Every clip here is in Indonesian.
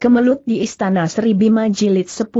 Kemelut di Istana Sri Bima Jilid 10.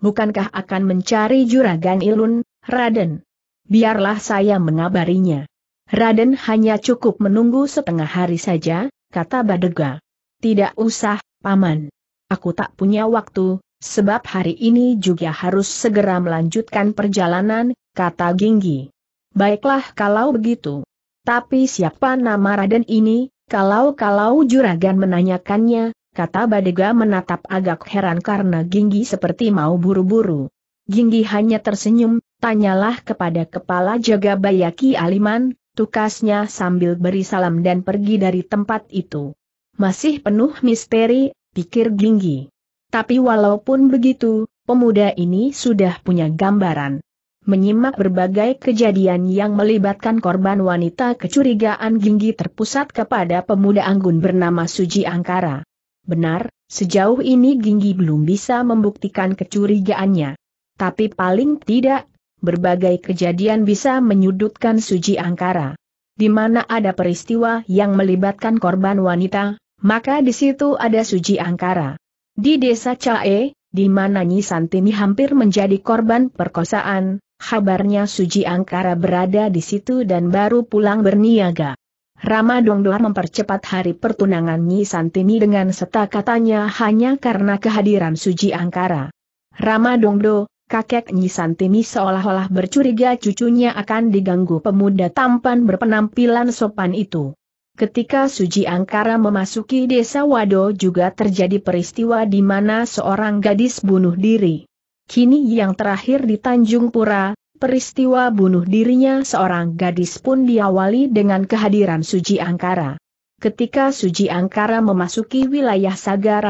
Bukankah akan mencari Juragan Ilun, Raden? Biarlah saya mengabarinya. Raden hanya cukup menunggu setengah hari saja, kata Badega. Tidak usah, Paman. Aku tak punya waktu, sebab hari ini juga harus segera melanjutkan perjalanan, kata Ginggi. Baiklah kalau begitu. Tapi siapa nama Raden ini, kalau-kalau juragan menanyakannya, kata Badega menatap agak heran karena Ginggi seperti mau buru-buru. Ginggi hanya tersenyum, tanyalah kepada kepala jaga Bayaki Aliman, tukasnya sambil beri salam dan pergi dari tempat itu. Masih penuh misteri, pikir Ginggi. Tapi walaupun begitu, pemuda ini sudah punya gambaran. Menyimak berbagai kejadian yang melibatkan korban wanita kecurigaan Ginggi terpusat kepada pemuda anggun bernama Suji Angkara. Benar, sejauh ini Ginggi belum bisa membuktikan kecurigaannya. Tapi paling tidak, berbagai kejadian bisa menyudutkan Suji Angkara. Di mana ada peristiwa yang melibatkan korban wanita, maka di situ ada Suji Angkara. Di desa Cae, di mana Nyi Santini hampir menjadi korban perkosaan, kabarnya Suji Angkara berada di situ dan baru pulang berniaga. Rama Dongdoa mempercepat hari pertunangan Nyi Santini dengan seta katanya hanya karena kehadiran Suji Angkara. Rama Dongdo, kakek Nyi Santini seolah-olah bercuriga cucunya akan diganggu pemuda tampan berpenampilan sopan itu. Ketika Suji Angkara memasuki desa Wado juga terjadi peristiwa di mana seorang gadis bunuh diri. Kini yang terakhir di Tanjung Pura, Peristiwa bunuh dirinya seorang gadis pun diawali dengan kehadiran Suji Angkara. Ketika Suji Angkara memasuki wilayah Saga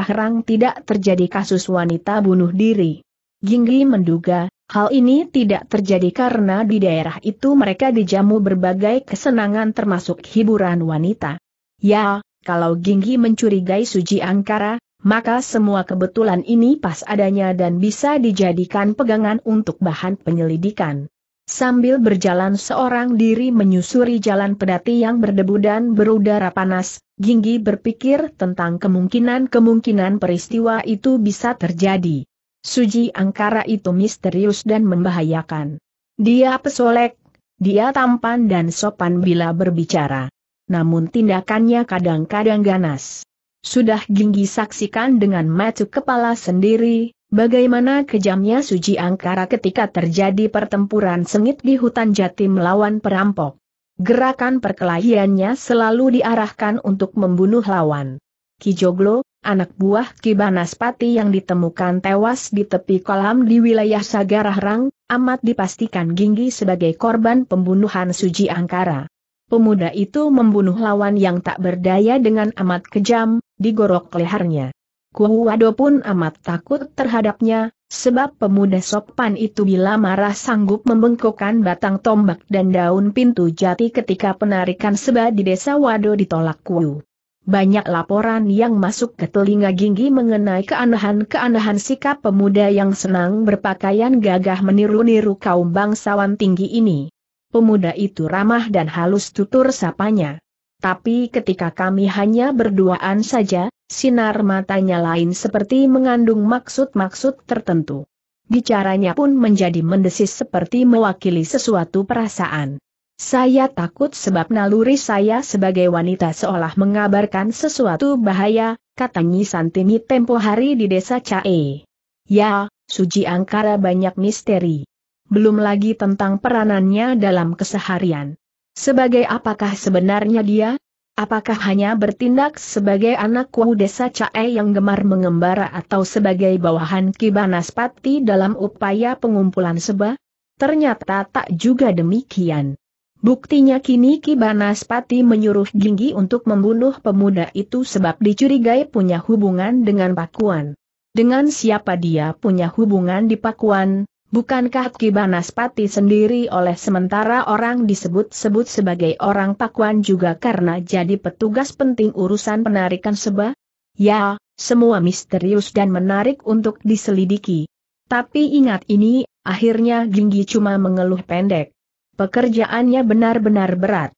tidak terjadi kasus wanita bunuh diri. Ginggi menduga, hal ini tidak terjadi karena di daerah itu mereka dijamu berbagai kesenangan termasuk hiburan wanita. Ya, kalau Ginggi mencurigai Suji Angkara, maka semua kebetulan ini pas adanya dan bisa dijadikan pegangan untuk bahan penyelidikan. Sambil berjalan seorang diri menyusuri jalan pedati yang berdebu dan berudara panas, Ginggi berpikir tentang kemungkinan-kemungkinan peristiwa itu bisa terjadi. Suji Angkara itu misterius dan membahayakan. Dia pesolek, dia tampan dan sopan bila berbicara. Namun tindakannya kadang-kadang ganas. Sudah Ginggi saksikan dengan mata kepala sendiri, bagaimana kejamnya Suji Angkara ketika terjadi pertempuran sengit di hutan jati melawan perampok. Gerakan perkelahiannya selalu diarahkan untuk membunuh lawan. Kijoglo, anak buah Kibanaspati yang ditemukan tewas di tepi kolam di wilayah Sagarahrang, amat dipastikan Ginggi sebagai korban pembunuhan Suji Angkara pemuda itu membunuh lawan yang tak berdaya dengan amat kejam, digorok lehernya. Kuwado pun amat takut terhadapnya, sebab pemuda sopan itu bila marah sanggup membengkokkan batang tombak dan daun pintu jati ketika penarikan seba di desa Wado ditolak Kuwu. Banyak laporan yang masuk ke telinga Ginggi mengenai keanehan-keanehan sikap pemuda yang senang berpakaian gagah meniru-niru kaum bangsawan tinggi ini. Pemuda itu ramah dan halus tutur sapanya. Tapi ketika kami hanya berduaan saja, sinar matanya lain seperti mengandung maksud-maksud tertentu. Bicaranya pun menjadi mendesis seperti mewakili sesuatu perasaan. Saya takut sebab naluri saya sebagai wanita seolah mengabarkan sesuatu bahaya, kata Nyi Santini tempo hari di desa Cae. Ya, Suji Angkara banyak misteri belum lagi tentang peranannya dalam keseharian. Sebagai apakah sebenarnya dia? Apakah hanya bertindak sebagai anak kuah desa Cae yang gemar mengembara atau sebagai bawahan Kibanaspati dalam upaya pengumpulan seba? Ternyata tak juga demikian. Buktinya kini Kibanaspati menyuruh Ginggi untuk membunuh pemuda itu sebab dicurigai punya hubungan dengan Pakuan. Dengan siapa dia punya hubungan di Pakuan, Bukankah Kibanaspati sendiri oleh sementara orang disebut-sebut sebagai orang pakuan juga karena jadi petugas penting urusan penarikan seba? Ya, semua misterius dan menarik untuk diselidiki. Tapi ingat ini, akhirnya Ginggi cuma mengeluh pendek. Pekerjaannya benar-benar berat.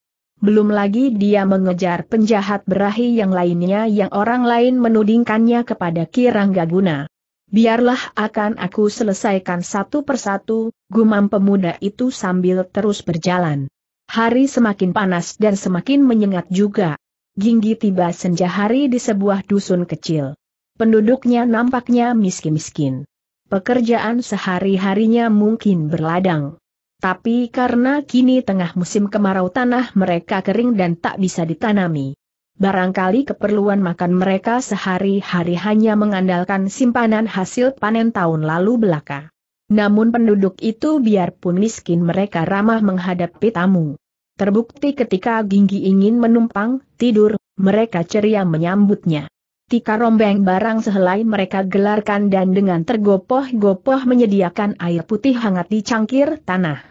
Belum lagi dia mengejar penjahat berahi yang lainnya yang orang lain menudingkannya kepada Kirangga Guna. Biarlah akan aku selesaikan satu persatu, gumam pemuda itu sambil terus berjalan. Hari semakin panas dan semakin menyengat juga. Ginggi tiba senja hari di sebuah dusun kecil. Penduduknya nampaknya miskin-miskin. Pekerjaan sehari-harinya mungkin berladang. Tapi karena kini tengah musim kemarau tanah mereka kering dan tak bisa ditanami. Barangkali keperluan makan mereka sehari-hari hanya mengandalkan simpanan hasil panen tahun lalu belaka. Namun penduduk itu biarpun miskin mereka ramah menghadapi tamu. Terbukti ketika Ginggi ingin menumpang, tidur, mereka ceria menyambutnya. Tika rombeng barang sehelai mereka gelarkan dan dengan tergopoh-gopoh menyediakan air putih hangat di cangkir tanah.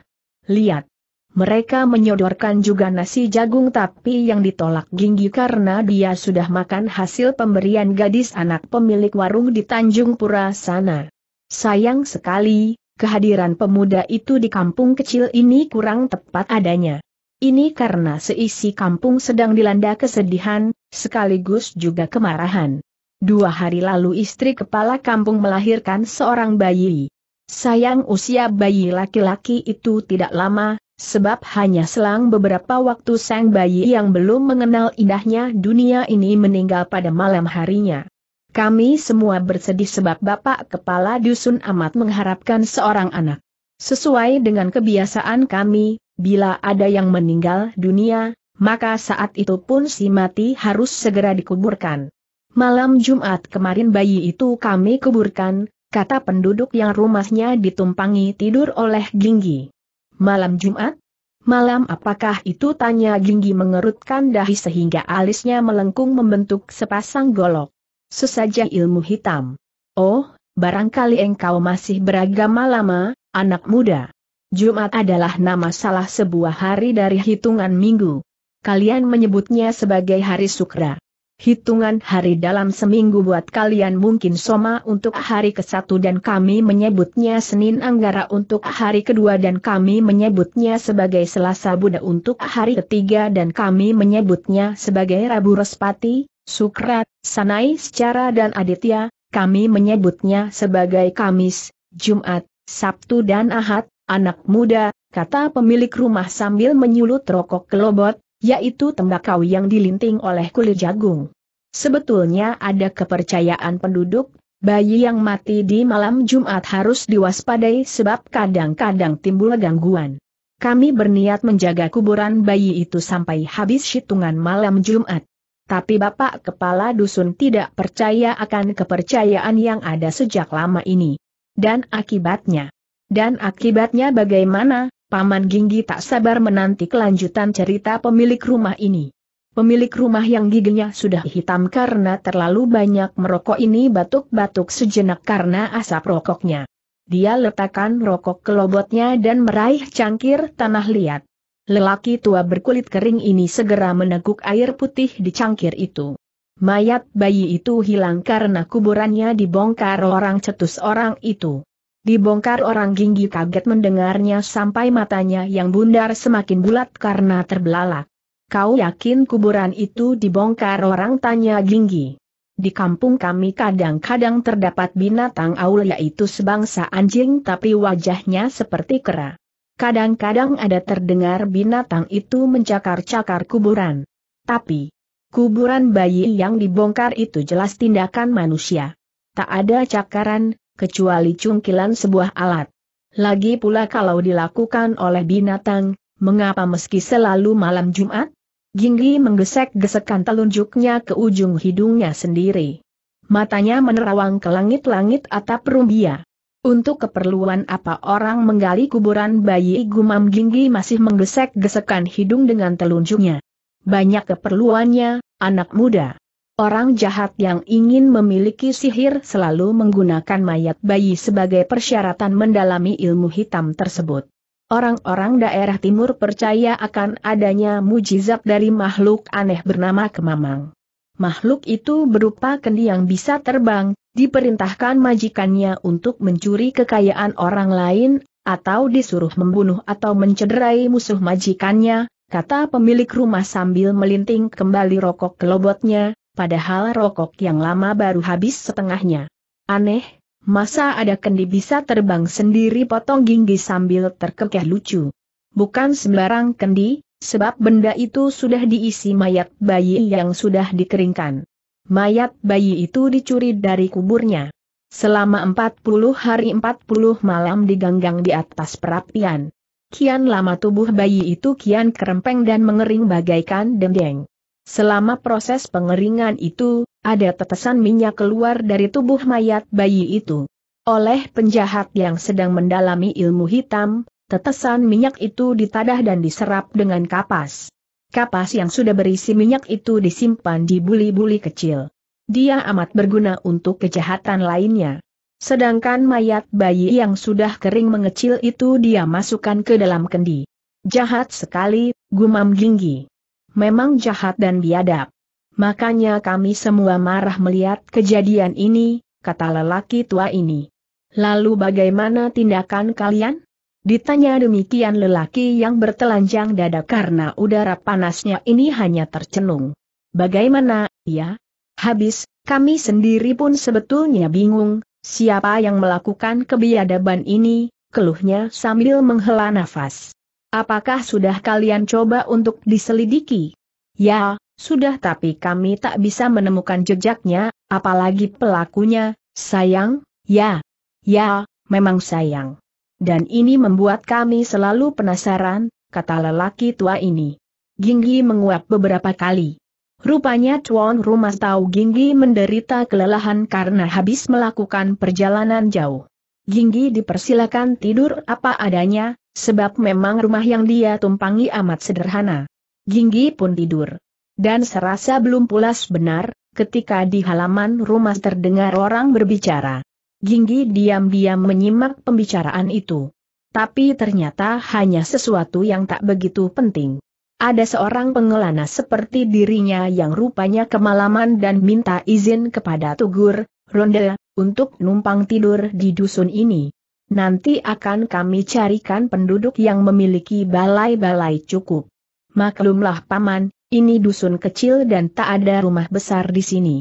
Lihat, mereka menyodorkan juga nasi jagung tapi yang ditolak Ginggi karena dia sudah makan hasil pemberian gadis anak pemilik warung di Tanjung Pura sana. Sayang sekali, kehadiran pemuda itu di kampung kecil ini kurang tepat adanya. Ini karena seisi kampung sedang dilanda kesedihan, sekaligus juga kemarahan. Dua hari lalu istri kepala kampung melahirkan seorang bayi. Sayang usia bayi laki-laki itu tidak lama, Sebab hanya selang beberapa waktu sang bayi yang belum mengenal indahnya dunia ini meninggal pada malam harinya. Kami semua bersedih sebab Bapak Kepala Dusun amat mengharapkan seorang anak. Sesuai dengan kebiasaan kami, bila ada yang meninggal dunia, maka saat itu pun si mati harus segera dikuburkan. Malam Jumat kemarin bayi itu kami kuburkan, kata penduduk yang rumahnya ditumpangi tidur oleh Ginggi malam Jumat? Malam apakah itu tanya Jinggi mengerutkan dahi sehingga alisnya melengkung membentuk sepasang golok. Sesaja ilmu hitam. Oh, barangkali engkau masih beragama lama, anak muda. Jumat adalah nama salah sebuah hari dari hitungan minggu. Kalian menyebutnya sebagai hari sukra hitungan hari dalam seminggu buat kalian mungkin Soma untuk hari ke-1 dan kami menyebutnya Senin Anggara untuk hari kedua dan kami menyebutnya sebagai Selasa Buddha untuk hari ketiga dan kami menyebutnya sebagai Rabu Respati, Sukrat, Sanai Secara dan Aditya, kami menyebutnya sebagai Kamis, Jumat, Sabtu dan Ahad, anak muda, kata pemilik rumah sambil menyulut rokok kelobot yaitu tembakau yang dilinting oleh kulit jagung. Sebetulnya ada kepercayaan penduduk, bayi yang mati di malam Jumat harus diwaspadai sebab kadang-kadang timbul gangguan. Kami berniat menjaga kuburan bayi itu sampai habis hitungan malam Jumat. Tapi Bapak Kepala Dusun tidak percaya akan kepercayaan yang ada sejak lama ini. Dan akibatnya? Dan akibatnya bagaimana? Paman Ginggi tak sabar menanti kelanjutan cerita pemilik rumah ini. Pemilik rumah yang giginya sudah hitam karena terlalu banyak merokok ini batuk-batuk sejenak karena asap rokoknya. Dia letakkan rokok ke lobotnya dan meraih cangkir tanah liat. Lelaki tua berkulit kering ini segera meneguk air putih di cangkir itu. Mayat bayi itu hilang karena kuburannya dibongkar orang cetus orang itu. Dibongkar orang ginggi kaget mendengarnya sampai matanya yang bundar semakin bulat karena terbelalak. Kau yakin kuburan itu dibongkar orang tanya ginggi? Di kampung kami kadang-kadang terdapat binatang aul yaitu sebangsa anjing tapi wajahnya seperti kera. Kadang-kadang ada terdengar binatang itu mencakar-cakar kuburan. Tapi, kuburan bayi yang dibongkar itu jelas tindakan manusia. Tak ada cakaran, kecuali cungkilan sebuah alat. Lagi pula kalau dilakukan oleh binatang, mengapa meski selalu malam Jumat? Ginggi menggesek-gesekkan telunjuknya ke ujung hidungnya sendiri. Matanya menerawang ke langit-langit atap rumbia. Untuk keperluan apa orang menggali kuburan bayi gumam Ginggi masih menggesek-gesekan hidung dengan telunjuknya. Banyak keperluannya, anak muda. Orang jahat yang ingin memiliki sihir selalu menggunakan mayat bayi sebagai persyaratan mendalami ilmu hitam tersebut. Orang-orang daerah timur percaya akan adanya mujizat dari makhluk aneh bernama Kemamang. Makhluk itu berupa kendi yang bisa terbang, diperintahkan majikannya untuk mencuri kekayaan orang lain, atau disuruh membunuh atau mencederai musuh majikannya, kata pemilik rumah sambil melinting kembali rokok kelobotnya, padahal rokok yang lama baru habis setengahnya. Aneh, masa ada kendi bisa terbang sendiri potong ginggi sambil terkekeh lucu. Bukan sembarang kendi, sebab benda itu sudah diisi mayat bayi yang sudah dikeringkan. Mayat bayi itu dicuri dari kuburnya. Selama 40 hari 40 malam diganggang di atas perapian. Kian lama tubuh bayi itu kian kerempeng dan mengering bagaikan dendeng. Selama proses pengeringan itu, ada tetesan minyak keluar dari tubuh mayat bayi itu. Oleh penjahat yang sedang mendalami ilmu hitam, tetesan minyak itu ditadah dan diserap dengan kapas. Kapas yang sudah berisi minyak itu disimpan di buli-buli kecil. Dia amat berguna untuk kejahatan lainnya. Sedangkan mayat bayi yang sudah kering mengecil itu dia masukkan ke dalam kendi. Jahat sekali, gumam Ginggi memang jahat dan biadab. Makanya kami semua marah melihat kejadian ini, kata lelaki tua ini. Lalu bagaimana tindakan kalian? Ditanya demikian lelaki yang bertelanjang dada karena udara panasnya ini hanya tercenung. Bagaimana, ya? Habis, kami sendiri pun sebetulnya bingung, siapa yang melakukan kebiadaban ini, keluhnya sambil menghela nafas. Apakah sudah kalian coba untuk diselidiki? Ya, sudah tapi kami tak bisa menemukan jejaknya, apalagi pelakunya, sayang, ya. Ya, memang sayang. Dan ini membuat kami selalu penasaran, kata lelaki tua ini. Ginggi menguap beberapa kali. Rupanya tuan rumah tahu Ginggi menderita kelelahan karena habis melakukan perjalanan jauh. Ginggi dipersilakan tidur apa adanya, sebab memang rumah yang dia tumpangi amat sederhana. Ginggi pun tidur. Dan serasa belum pulas benar, ketika di halaman rumah terdengar orang berbicara. Ginggi diam-diam menyimak pembicaraan itu. Tapi ternyata hanya sesuatu yang tak begitu penting. Ada seorang pengelana seperti dirinya yang rupanya kemalaman dan minta izin kepada Tugur, Ronda, untuk numpang tidur di dusun ini. Nanti akan kami carikan penduduk yang memiliki balai-balai cukup. Maklumlah paman, ini dusun kecil dan tak ada rumah besar di sini.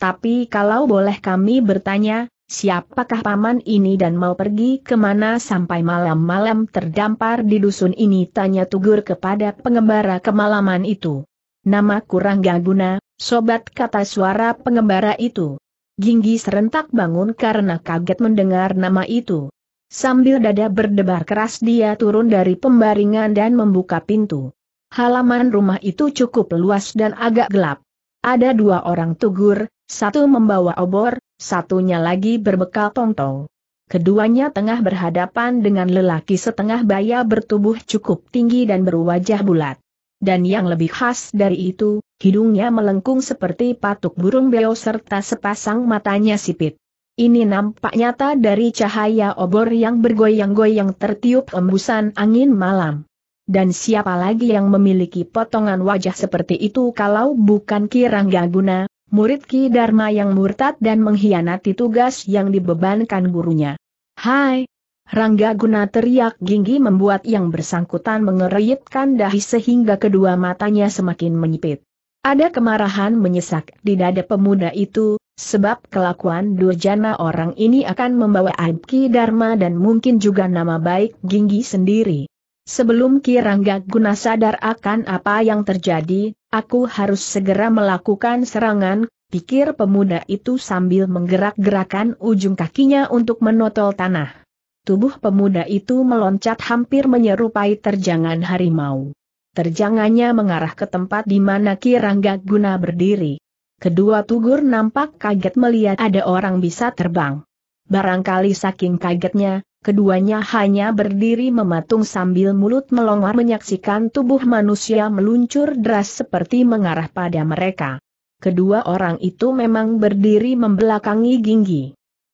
Tapi kalau boleh kami bertanya, siapakah paman ini dan mau pergi kemana sampai malam-malam terdampar di dusun ini? Tanya Tugur kepada pengembara kemalaman itu. Nama kurang gaguna, sobat kata suara pengembara itu. Ginggi serentak bangun karena kaget mendengar nama itu. Sambil dada berdebar keras dia turun dari pembaringan dan membuka pintu. Halaman rumah itu cukup luas dan agak gelap. Ada dua orang tugur, satu membawa obor, satunya lagi berbekal tongtong. Keduanya tengah berhadapan dengan lelaki setengah baya bertubuh cukup tinggi dan berwajah bulat dan yang lebih khas dari itu, hidungnya melengkung seperti patuk burung beo serta sepasang matanya sipit. Ini nampak nyata dari cahaya obor yang bergoyang-goyang tertiup embusan angin malam. Dan siapa lagi yang memiliki potongan wajah seperti itu kalau bukan Ki Guna, murid Ki Dharma yang murtad dan mengkhianati tugas yang dibebankan gurunya. Hai, Rangga guna teriak ginggi membuat yang bersangkutan mengeritkan dahi sehingga kedua matanya semakin menyipit. Ada kemarahan menyesak di dada pemuda itu, sebab kelakuan durjana orang ini akan membawa aib Ki Dharma dan mungkin juga nama baik Ginggi sendiri. Sebelum Ki Rangga Guna sadar akan apa yang terjadi, aku harus segera melakukan serangan, pikir pemuda itu sambil menggerak-gerakan ujung kakinya untuk menotol tanah. Tubuh pemuda itu meloncat hampir menyerupai terjangan harimau. Terjangannya mengarah ke tempat di mana Kirangga Guna berdiri. Kedua tugur nampak kaget melihat ada orang bisa terbang. Barangkali saking kagetnya, keduanya hanya berdiri mematung sambil mulut melongar menyaksikan tubuh manusia meluncur deras seperti mengarah pada mereka. Kedua orang itu memang berdiri membelakangi Ginggi.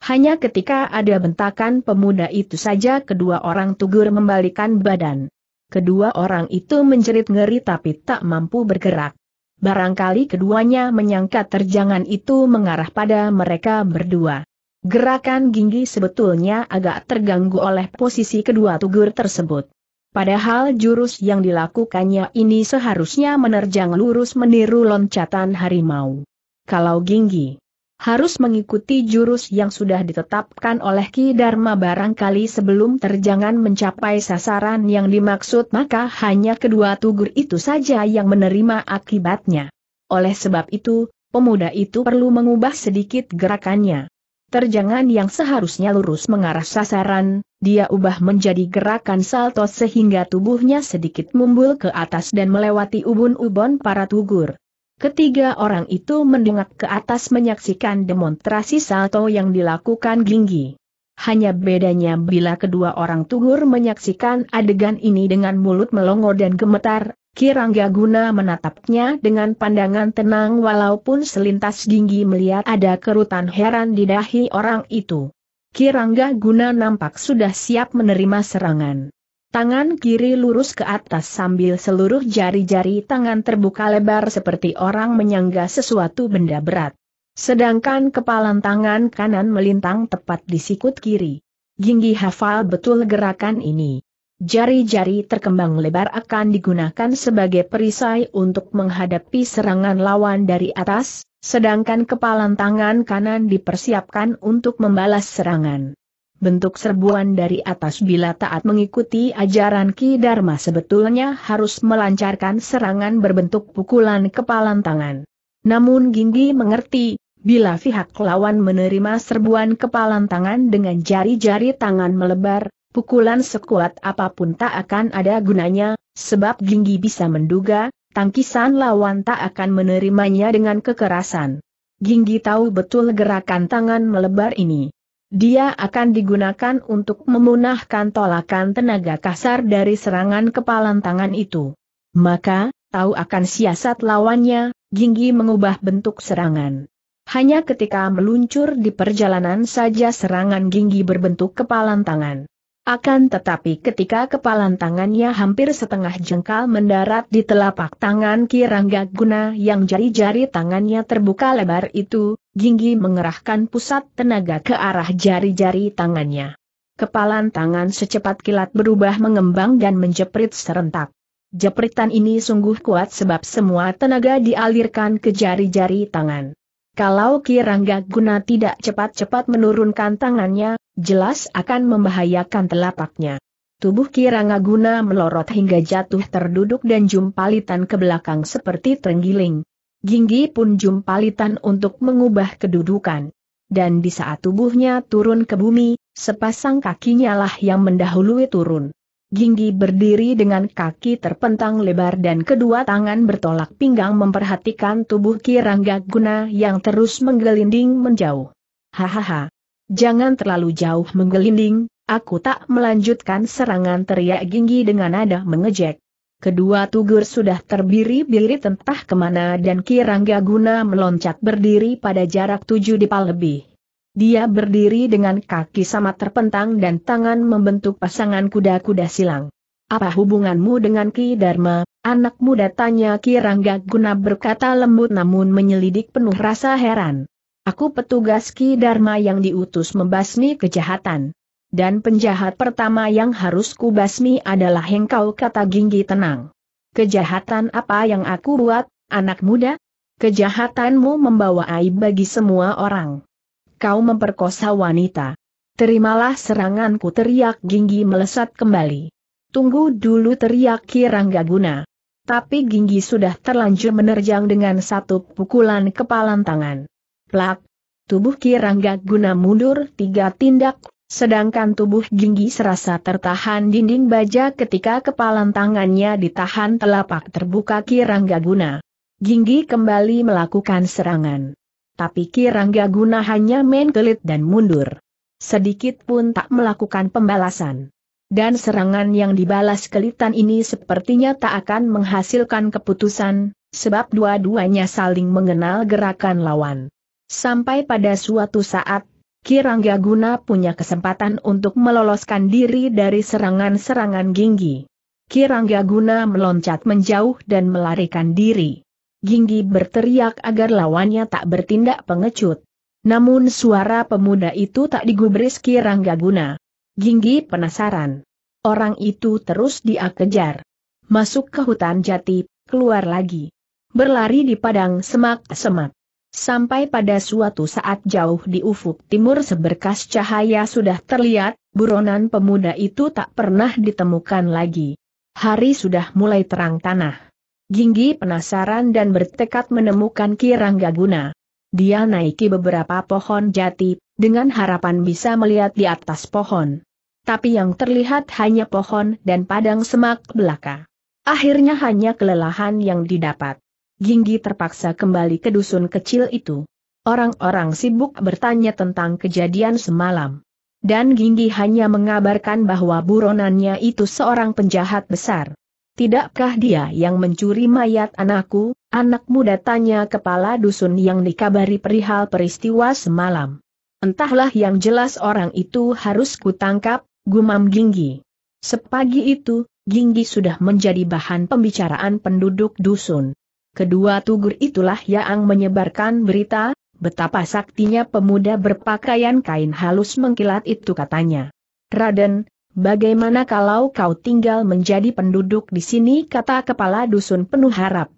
Hanya ketika ada bentakan pemuda itu saja kedua orang tugur membalikan badan. Kedua orang itu menjerit ngeri tapi tak mampu bergerak. Barangkali keduanya menyangka terjangan itu mengarah pada mereka berdua. Gerakan Ginggi sebetulnya agak terganggu oleh posisi kedua tugur tersebut. Padahal jurus yang dilakukannya ini seharusnya menerjang lurus meniru loncatan harimau. Kalau Ginggi harus mengikuti jurus yang sudah ditetapkan oleh Ki Dharma barangkali sebelum terjangan mencapai sasaran yang dimaksud maka hanya kedua tugur itu saja yang menerima akibatnya. Oleh sebab itu, pemuda itu perlu mengubah sedikit gerakannya. Terjangan yang seharusnya lurus mengarah sasaran, dia ubah menjadi gerakan salto sehingga tubuhnya sedikit mumbul ke atas dan melewati ubun ubun para tugur. Ketiga orang itu mendengak ke atas menyaksikan demonstrasi salto yang dilakukan Ginggi. Hanya bedanya bila kedua orang Tugur menyaksikan adegan ini dengan mulut melongo dan gemetar, Kirangga guna menatapnya dengan pandangan tenang walaupun selintas Ginggi melihat ada kerutan heran di dahi orang itu. Kirangga guna nampak sudah siap menerima serangan. Tangan kiri lurus ke atas sambil seluruh jari-jari tangan terbuka lebar seperti orang menyangga sesuatu benda berat. Sedangkan kepalan tangan kanan melintang tepat di sikut kiri. Ginggi hafal betul gerakan ini. Jari-jari terkembang lebar akan digunakan sebagai perisai untuk menghadapi serangan lawan dari atas, sedangkan kepalan tangan kanan dipersiapkan untuk membalas serangan bentuk serbuan dari atas bila taat mengikuti ajaran Ki Dharma sebetulnya harus melancarkan serangan berbentuk pukulan kepalan tangan. Namun Ginggi mengerti, bila pihak lawan menerima serbuan kepalan tangan dengan jari-jari tangan melebar, pukulan sekuat apapun tak akan ada gunanya, sebab Ginggi bisa menduga, tangkisan lawan tak akan menerimanya dengan kekerasan. Ginggi tahu betul gerakan tangan melebar ini. Dia akan digunakan untuk memunahkan tolakan tenaga kasar dari serangan kepalan tangan itu. Maka, tahu akan siasat lawannya, Ginggi mengubah bentuk serangan. Hanya ketika meluncur di perjalanan saja serangan Ginggi berbentuk kepalan tangan. Akan tetapi ketika kepalan tangannya hampir setengah jengkal mendarat di telapak tangan Kirangga Guna yang jari-jari tangannya terbuka lebar itu, Ginggi mengerahkan pusat tenaga ke arah jari-jari tangannya. Kepalan tangan secepat kilat berubah mengembang dan menjeprit serentak. Jepritan ini sungguh kuat sebab semua tenaga dialirkan ke jari-jari tangan. Kalau Kirangga Guna tidak cepat-cepat menurunkan tangannya, jelas akan membahayakan telapaknya. Tubuh Kirangaguna melorot hingga jatuh terduduk dan jumpalitan ke belakang seperti terenggiling. Ginggi pun jumpalitan untuk mengubah kedudukan. Dan di saat tubuhnya turun ke bumi, sepasang kakinya lah yang mendahului turun. Ginggi berdiri dengan kaki terpentang lebar dan kedua tangan bertolak pinggang memperhatikan tubuh Kirangaguna yang terus menggelinding menjauh. Hahaha. Jangan terlalu jauh menggelinding, aku tak melanjutkan serangan teriak Ginggi dengan nada mengejek. Kedua tugur sudah terbiri-biri tentah kemana dan Kirangga Guna meloncat berdiri pada jarak tujuh dipal lebih. Dia berdiri dengan kaki sama terpentang dan tangan membentuk pasangan kuda-kuda silang. Apa hubunganmu dengan Ki Dharma, anak muda tanya Kirangga Guna berkata lembut namun menyelidik penuh rasa heran. Aku petugas Ki Dharma yang diutus membasmi kejahatan. Dan penjahat pertama yang harus kubasmi adalah engkau kata Ginggi tenang. Kejahatan apa yang aku buat, anak muda? Kejahatanmu membawa aib bagi semua orang. Kau memperkosa wanita. Terimalah seranganku teriak Ginggi melesat kembali. Tunggu dulu teriak Kirangga Guna. Tapi Ginggi sudah terlanjur menerjang dengan satu pukulan kepalan tangan. Plak. Tubuh Kirangga guna mundur tiga tindak, sedangkan tubuh Ginggi serasa tertahan dinding baja ketika kepalan tangannya ditahan telapak terbuka Kirangga guna. Ginggi kembali melakukan serangan. Tapi Kirangga guna hanya mengelet dan mundur. Sedikit pun tak melakukan pembalasan. Dan serangan yang dibalas kelitan ini sepertinya tak akan menghasilkan keputusan, sebab dua-duanya saling mengenal gerakan lawan. Sampai pada suatu saat, Kirangga Guna punya kesempatan untuk meloloskan diri dari serangan-serangan Ginggi. Kirangga Guna meloncat menjauh dan melarikan diri. Ginggi berteriak agar lawannya tak bertindak pengecut. Namun suara pemuda itu tak digubris Kirangga Guna. Ginggi penasaran. Orang itu terus dia kejar. Masuk ke hutan jati, keluar lagi. Berlari di padang semak-semak. Sampai pada suatu saat jauh di ufuk timur seberkas cahaya sudah terlihat, buronan pemuda itu tak pernah ditemukan lagi. Hari sudah mulai terang tanah. Ginggi penasaran dan bertekad menemukan Kirangga Guna. Dia naiki beberapa pohon jati, dengan harapan bisa melihat di atas pohon. Tapi yang terlihat hanya pohon dan padang semak belaka. Akhirnya hanya kelelahan yang didapat. Ginggi terpaksa kembali ke dusun kecil itu. Orang-orang sibuk bertanya tentang kejadian semalam. Dan Ginggi hanya mengabarkan bahwa buronannya itu seorang penjahat besar. Tidakkah dia yang mencuri mayat anakku, anak muda tanya kepala dusun yang dikabari perihal peristiwa semalam. Entahlah yang jelas orang itu harus kutangkap, gumam Ginggi. Sepagi itu, Ginggi sudah menjadi bahan pembicaraan penduduk dusun. Kedua tugur itulah yang menyebarkan berita, betapa saktinya pemuda berpakaian kain halus mengkilat itu katanya. Raden, bagaimana kalau kau tinggal menjadi penduduk di sini kata kepala dusun penuh harap.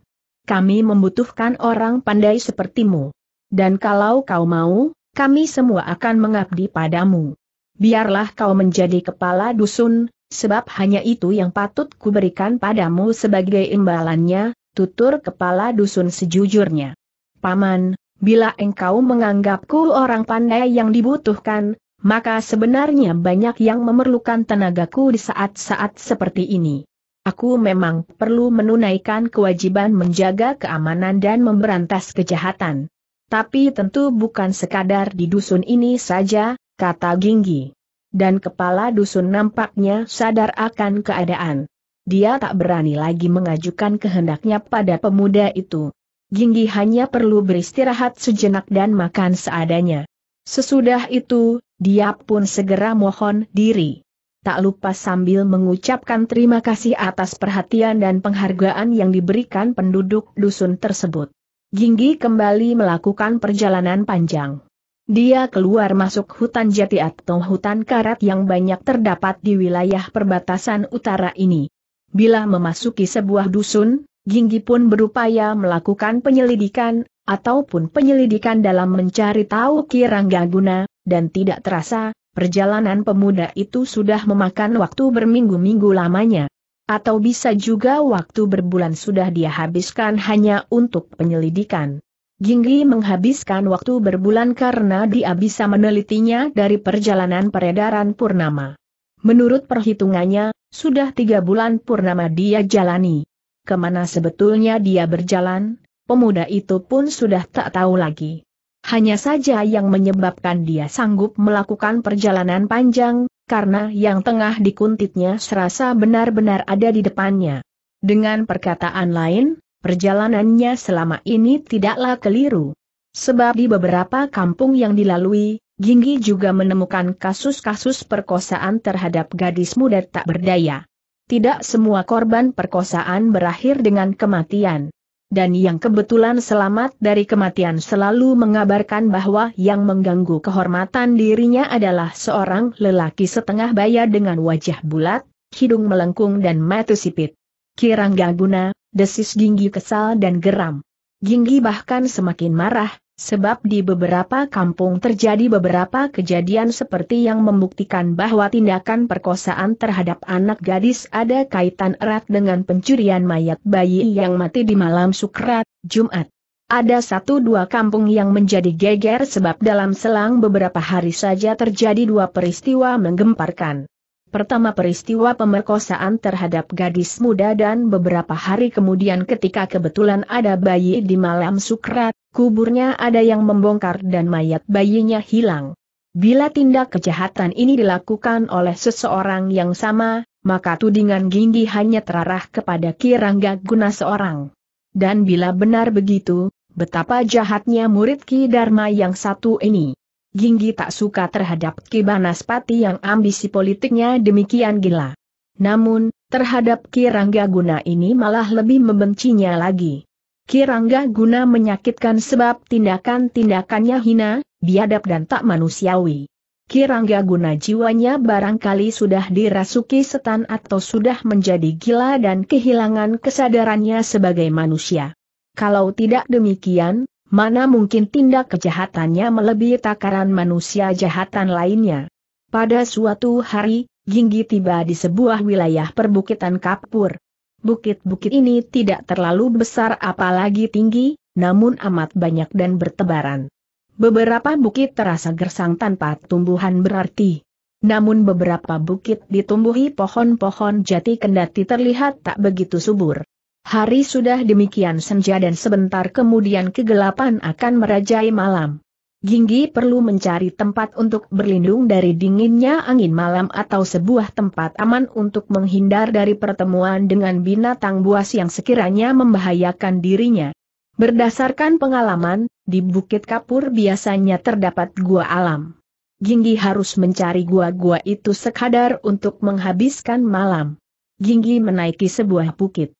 Kami membutuhkan orang pandai sepertimu. Dan kalau kau mau, kami semua akan mengabdi padamu. Biarlah kau menjadi kepala dusun, sebab hanya itu yang patut kuberikan padamu sebagai imbalannya, tutur kepala dusun sejujurnya. Paman, bila engkau menganggapku orang pandai yang dibutuhkan, maka sebenarnya banyak yang memerlukan tenagaku di saat-saat seperti ini. Aku memang perlu menunaikan kewajiban menjaga keamanan dan memberantas kejahatan. Tapi tentu bukan sekadar di dusun ini saja, kata Ginggi. Dan kepala dusun nampaknya sadar akan keadaan. Dia tak berani lagi mengajukan kehendaknya pada pemuda itu. Ginggi hanya perlu beristirahat sejenak dan makan seadanya. Sesudah itu, dia pun segera mohon diri. Tak lupa sambil mengucapkan terima kasih atas perhatian dan penghargaan yang diberikan penduduk dusun tersebut. Ginggi kembali melakukan perjalanan panjang. Dia keluar masuk hutan jati atau hutan karat yang banyak terdapat di wilayah perbatasan utara ini. Bila memasuki sebuah dusun, Ginggi pun berupaya melakukan penyelidikan, ataupun penyelidikan dalam mencari tahu Kirangga Guna, dan tidak terasa, perjalanan pemuda itu sudah memakan waktu berminggu-minggu lamanya. Atau bisa juga waktu berbulan sudah dia habiskan hanya untuk penyelidikan. Ginggi menghabiskan waktu berbulan karena dia bisa menelitinya dari perjalanan peredaran Purnama. Menurut perhitungannya, sudah tiga bulan purnama dia jalani. Kemana sebetulnya dia berjalan, pemuda itu pun sudah tak tahu lagi. Hanya saja yang menyebabkan dia sanggup melakukan perjalanan panjang, karena yang tengah dikuntitnya serasa benar-benar ada di depannya. Dengan perkataan lain, perjalanannya selama ini tidaklah keliru. Sebab di beberapa kampung yang dilalui, Jinggi juga menemukan kasus-kasus perkosaan terhadap gadis muda tak berdaya. Tidak semua korban perkosaan berakhir dengan kematian. Dan yang kebetulan selamat dari kematian selalu mengabarkan bahwa yang mengganggu kehormatan dirinya adalah seorang lelaki setengah baya dengan wajah bulat, hidung melengkung dan mata sipit. Kirang gak guna, desis Jinggi kesal dan geram. Jinggi bahkan semakin marah, Sebab di beberapa kampung terjadi beberapa kejadian seperti yang membuktikan bahwa tindakan perkosaan terhadap anak gadis ada kaitan erat dengan pencurian mayat bayi yang mati di malam Sukrat, Jumat. Ada satu dua kampung yang menjadi geger sebab dalam selang beberapa hari saja terjadi dua peristiwa menggemparkan. Pertama peristiwa pemerkosaan terhadap gadis muda dan beberapa hari kemudian ketika kebetulan ada bayi di malam sukrat, kuburnya ada yang membongkar dan mayat bayinya hilang. Bila tindak kejahatan ini dilakukan oleh seseorang yang sama, maka tudingan Ginggi hanya terarah kepada Kirangga Guna seorang. Dan bila benar begitu, betapa jahatnya murid Ki Dharma yang satu ini. Ginggi tak suka terhadap Ki Banaspati yang ambisi politiknya demikian gila. Namun, terhadap Ki Rangga Guna ini malah lebih membencinya lagi. Ki Rangga Guna menyakitkan sebab tindakan-tindakannya hina, biadab dan tak manusiawi. Kirangga guna jiwanya barangkali sudah dirasuki setan atau sudah menjadi gila dan kehilangan kesadarannya sebagai manusia. Kalau tidak demikian, Mana mungkin tindak kejahatannya melebihi takaran manusia jahatan lainnya. Pada suatu hari, Ginggi tiba di sebuah wilayah perbukitan Kapur. Bukit-bukit ini tidak terlalu besar apalagi tinggi, namun amat banyak dan bertebaran. Beberapa bukit terasa gersang tanpa tumbuhan berarti. Namun beberapa bukit ditumbuhi pohon-pohon jati kendati terlihat tak begitu subur. Hari sudah demikian senja dan sebentar kemudian kegelapan akan merajai malam. Ginggi perlu mencari tempat untuk berlindung dari dinginnya angin malam atau sebuah tempat aman untuk menghindar dari pertemuan dengan binatang buas yang sekiranya membahayakan dirinya. Berdasarkan pengalaman, di Bukit Kapur biasanya terdapat gua alam. Ginggi harus mencari gua-gua itu sekadar untuk menghabiskan malam. Ginggi menaiki sebuah bukit.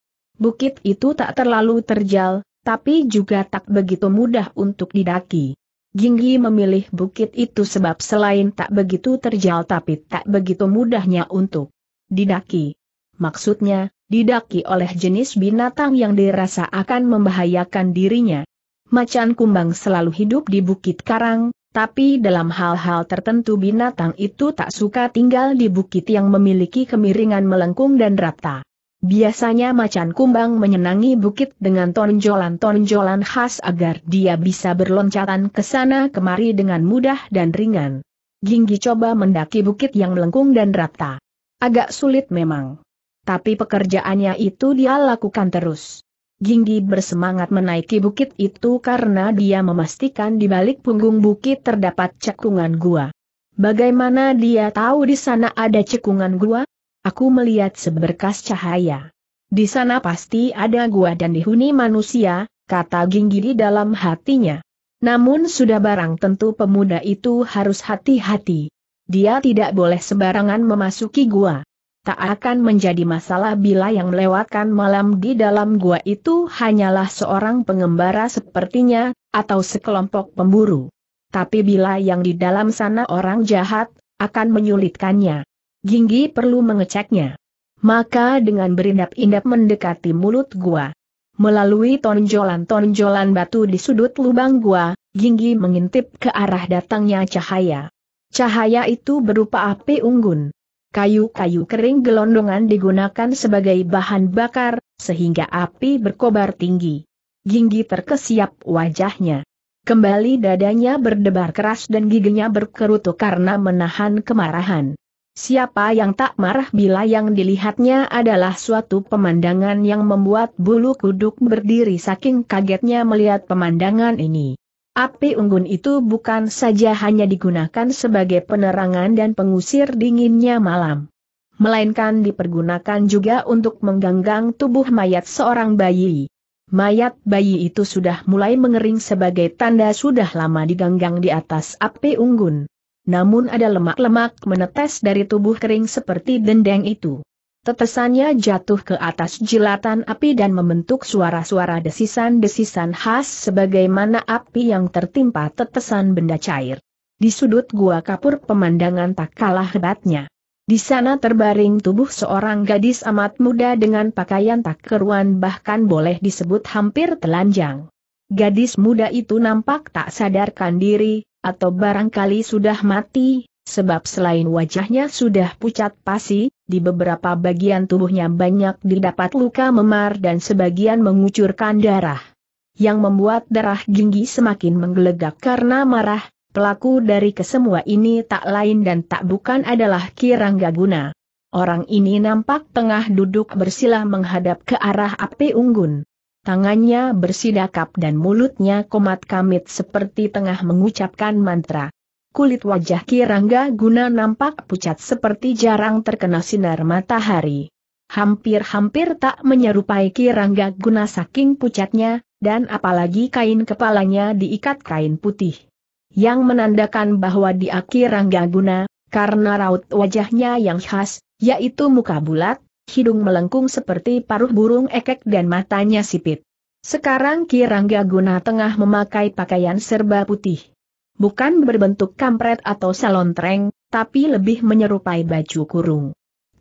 Bukit itu tak terlalu terjal, tapi juga tak begitu mudah untuk didaki. Ginggi memilih bukit itu sebab selain tak begitu terjal tapi tak begitu mudahnya untuk didaki. Maksudnya, didaki oleh jenis binatang yang dirasa akan membahayakan dirinya. Macan kumbang selalu hidup di Bukit Karang, tapi dalam hal-hal tertentu binatang itu tak suka tinggal di bukit yang memiliki kemiringan melengkung dan rata. Biasanya macan kumbang menyenangi bukit dengan tonjolan-tonjolan khas agar dia bisa berloncatan ke sana kemari dengan mudah dan ringan. Ginggi coba mendaki bukit yang melengkung dan rata. Agak sulit memang. Tapi pekerjaannya itu dia lakukan terus. Ginggi bersemangat menaiki bukit itu karena dia memastikan di balik punggung bukit terdapat cekungan gua. Bagaimana dia tahu di sana ada cekungan gua? Aku melihat seberkas cahaya. Di sana pasti ada gua dan dihuni manusia, kata Ginggiri dalam hatinya. Namun sudah barang tentu pemuda itu harus hati-hati. Dia tidak boleh sembarangan memasuki gua. Tak akan menjadi masalah bila yang melewatkan malam di dalam gua itu hanyalah seorang pengembara sepertinya, atau sekelompok pemburu. Tapi bila yang di dalam sana orang jahat, akan menyulitkannya. Ginggi perlu mengeceknya. Maka dengan berindap-indap mendekati mulut gua. Melalui tonjolan-tonjolan batu di sudut lubang gua, Ginggi mengintip ke arah datangnya cahaya. Cahaya itu berupa api unggun. Kayu-kayu kering gelondongan digunakan sebagai bahan bakar, sehingga api berkobar tinggi. Ginggi terkesiap wajahnya. Kembali dadanya berdebar keras dan giginya berkerutu karena menahan kemarahan. Siapa yang tak marah bila yang dilihatnya adalah suatu pemandangan yang membuat bulu kuduk berdiri saking kagetnya melihat pemandangan ini. Api unggun itu bukan saja hanya digunakan sebagai penerangan dan pengusir dinginnya malam. Melainkan dipergunakan juga untuk mengganggang tubuh mayat seorang bayi. Mayat bayi itu sudah mulai mengering sebagai tanda sudah lama diganggang di atas api unggun namun ada lemak-lemak menetes dari tubuh kering seperti dendeng itu. Tetesannya jatuh ke atas jilatan api dan membentuk suara-suara desisan-desisan khas sebagaimana api yang tertimpa tetesan benda cair. Di sudut gua kapur pemandangan tak kalah hebatnya. Di sana terbaring tubuh seorang gadis amat muda dengan pakaian tak keruan bahkan boleh disebut hampir telanjang. Gadis muda itu nampak tak sadarkan diri, atau barangkali sudah mati, sebab selain wajahnya sudah pucat pasi, di beberapa bagian tubuhnya banyak didapat luka memar dan sebagian mengucurkan darah. Yang membuat darah Ginggi semakin menggelegak karena marah, pelaku dari kesemua ini tak lain dan tak bukan adalah Kirangga Guna. Orang ini nampak tengah duduk bersila menghadap ke arah api unggun tangannya bersidakap dan mulutnya komat kamit seperti tengah mengucapkan mantra. Kulit wajah Kirangga Guna nampak pucat seperti jarang terkena sinar matahari. Hampir-hampir tak menyerupai Kirangga Guna saking pucatnya, dan apalagi kain kepalanya diikat kain putih. Yang menandakan bahwa di akhir Rangga Guna, karena raut wajahnya yang khas, yaitu muka bulat, hidung melengkung seperti paruh burung ekek dan matanya sipit. Sekarang Kirangga Guna tengah memakai pakaian serba putih. Bukan berbentuk kampret atau salontreng, tapi lebih menyerupai baju kurung.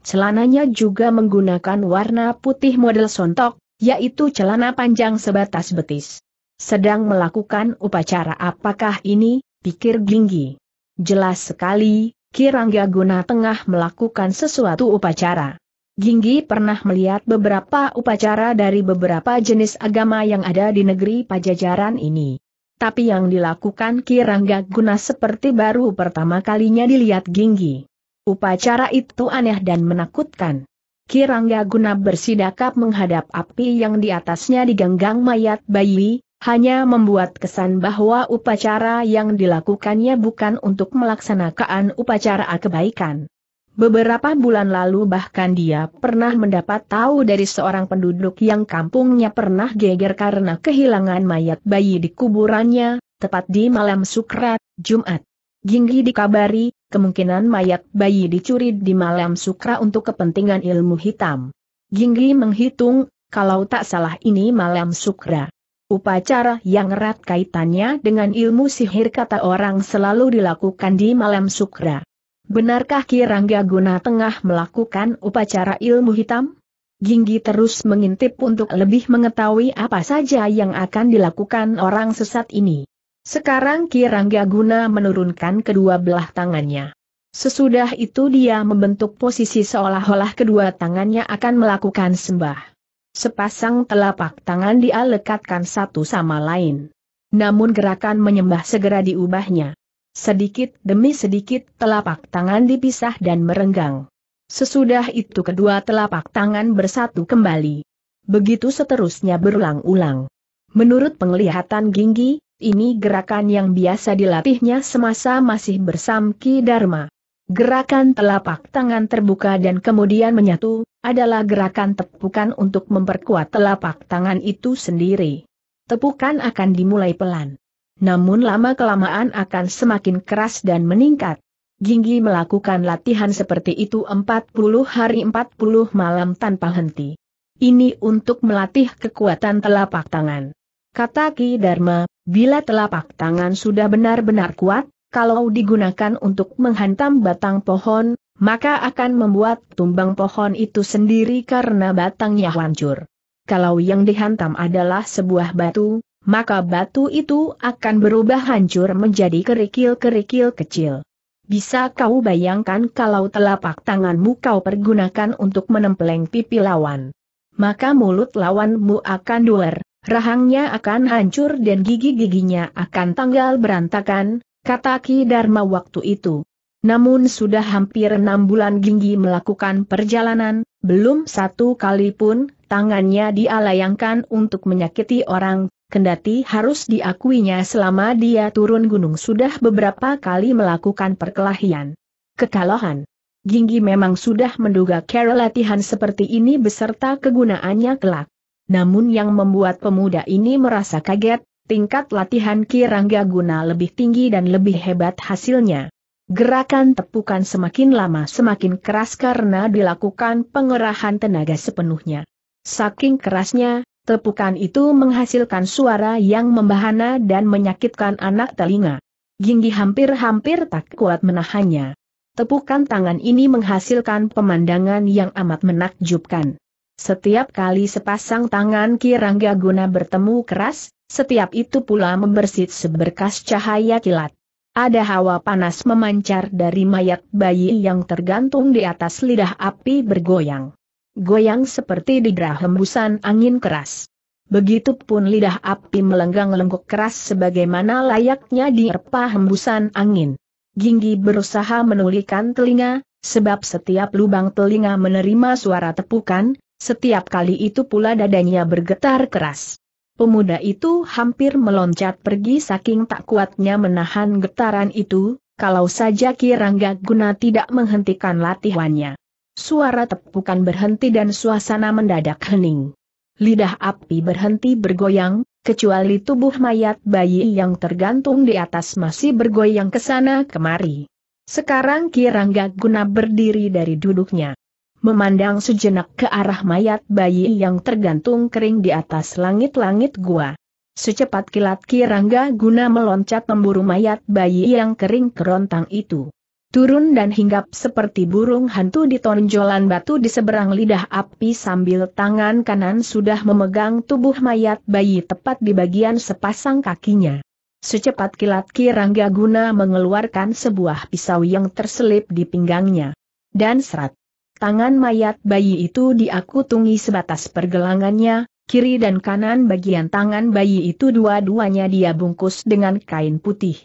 Celananya juga menggunakan warna putih model sontok, yaitu celana panjang sebatas betis. Sedang melakukan upacara apakah ini, pikir Ginggi. Jelas sekali, Kirangga Guna tengah melakukan sesuatu upacara. Ginggi pernah melihat beberapa upacara dari beberapa jenis agama yang ada di negeri Pajajaran ini. Tapi yang dilakukan Kirangga Guna seperti baru pertama kalinya dilihat Ginggi. Upacara itu aneh dan menakutkan. Kirangga Guna bersidakap menghadap api yang di atasnya diganggang mayat bayi, hanya membuat kesan bahwa upacara yang dilakukannya bukan untuk melaksanakan upacara kebaikan. Beberapa bulan lalu bahkan dia pernah mendapat tahu dari seorang penduduk yang kampungnya pernah geger karena kehilangan mayat bayi di kuburannya, tepat di malam Sukrat, Jumat. Ginggi dikabari, kemungkinan mayat bayi dicuri di malam Sukra untuk kepentingan ilmu hitam. Ginggi menghitung, kalau tak salah ini malam Sukra. Upacara yang erat kaitannya dengan ilmu sihir kata orang selalu dilakukan di malam Sukra. Benarkah Kirangga Guna tengah melakukan upacara ilmu hitam? Ginggi terus mengintip untuk lebih mengetahui apa saja yang akan dilakukan orang sesat ini. Sekarang Kirangga Guna menurunkan kedua belah tangannya. Sesudah itu dia membentuk posisi seolah-olah kedua tangannya akan melakukan sembah. Sepasang telapak tangan dia lekatkan satu sama lain. Namun gerakan menyembah segera diubahnya. Sedikit demi sedikit telapak tangan dipisah dan merenggang. Sesudah itu kedua telapak tangan bersatu kembali. Begitu seterusnya berulang-ulang. Menurut penglihatan Ginggi, ini gerakan yang biasa dilatihnya semasa masih bersam Ki Dharma. Gerakan telapak tangan terbuka dan kemudian menyatu, adalah gerakan tepukan untuk memperkuat telapak tangan itu sendiri. Tepukan akan dimulai pelan namun lama-kelamaan akan semakin keras dan meningkat. Jinggi melakukan latihan seperti itu 40 hari 40 malam tanpa henti. Ini untuk melatih kekuatan telapak tangan. Kata Ki Dharma, bila telapak tangan sudah benar-benar kuat, kalau digunakan untuk menghantam batang pohon, maka akan membuat tumbang pohon itu sendiri karena batangnya hancur. Kalau yang dihantam adalah sebuah batu, maka batu itu akan berubah hancur menjadi kerikil-kerikil kecil. Bisa kau bayangkan kalau telapak tanganmu kau pergunakan untuk menempeleng pipi lawan. Maka mulut lawanmu akan duer, rahangnya akan hancur dan gigi-giginya akan tanggal berantakan, kata Ki Dharma waktu itu. Namun sudah hampir enam bulan Ginggi melakukan perjalanan, belum satu kali pun tangannya dialayangkan untuk menyakiti orang, Kendati harus diakuinya selama dia turun gunung sudah beberapa kali melakukan perkelahian. Kekalahan. Ginggi memang sudah menduga cara latihan seperti ini beserta kegunaannya kelak. Namun yang membuat pemuda ini merasa kaget, tingkat latihan Kirangga Guna lebih tinggi dan lebih hebat hasilnya. Gerakan tepukan semakin lama semakin keras karena dilakukan pengerahan tenaga sepenuhnya. Saking kerasnya, Tepukan itu menghasilkan suara yang membahana dan menyakitkan anak telinga. Ginggi hampir-hampir tak kuat menahannya. Tepukan tangan ini menghasilkan pemandangan yang amat menakjubkan. Setiap kali sepasang tangan Kirangga Guna bertemu keras, setiap itu pula membersit seberkas cahaya kilat. Ada hawa panas memancar dari mayat bayi yang tergantung di atas lidah api bergoyang goyang seperti diderah hembusan angin keras. Begitupun lidah api melenggang lengkuk keras sebagaimana layaknya erpah hembusan angin. Ginggi berusaha menulikan telinga, sebab setiap lubang telinga menerima suara tepukan, setiap kali itu pula dadanya bergetar keras. Pemuda itu hampir meloncat pergi saking tak kuatnya menahan getaran itu, kalau saja Kirangga Guna tidak menghentikan latihannya. Suara tepukan berhenti dan suasana mendadak hening. Lidah api berhenti bergoyang, kecuali tubuh mayat bayi yang tergantung di atas masih bergoyang ke sana kemari. Sekarang Kirangga Guna berdiri dari duduknya. Memandang sejenak ke arah mayat bayi yang tergantung kering di atas langit-langit gua. Secepat kilat Kirangga Guna meloncat memburu mayat bayi yang kering kerontang itu turun dan hinggap seperti burung hantu di tonjolan batu di seberang lidah api sambil tangan kanan sudah memegang tubuh mayat bayi tepat di bagian sepasang kakinya. Secepat kilat Kirangga Guna mengeluarkan sebuah pisau yang terselip di pinggangnya. Dan serat. Tangan mayat bayi itu diakutungi sebatas pergelangannya, kiri dan kanan bagian tangan bayi itu dua-duanya dia bungkus dengan kain putih.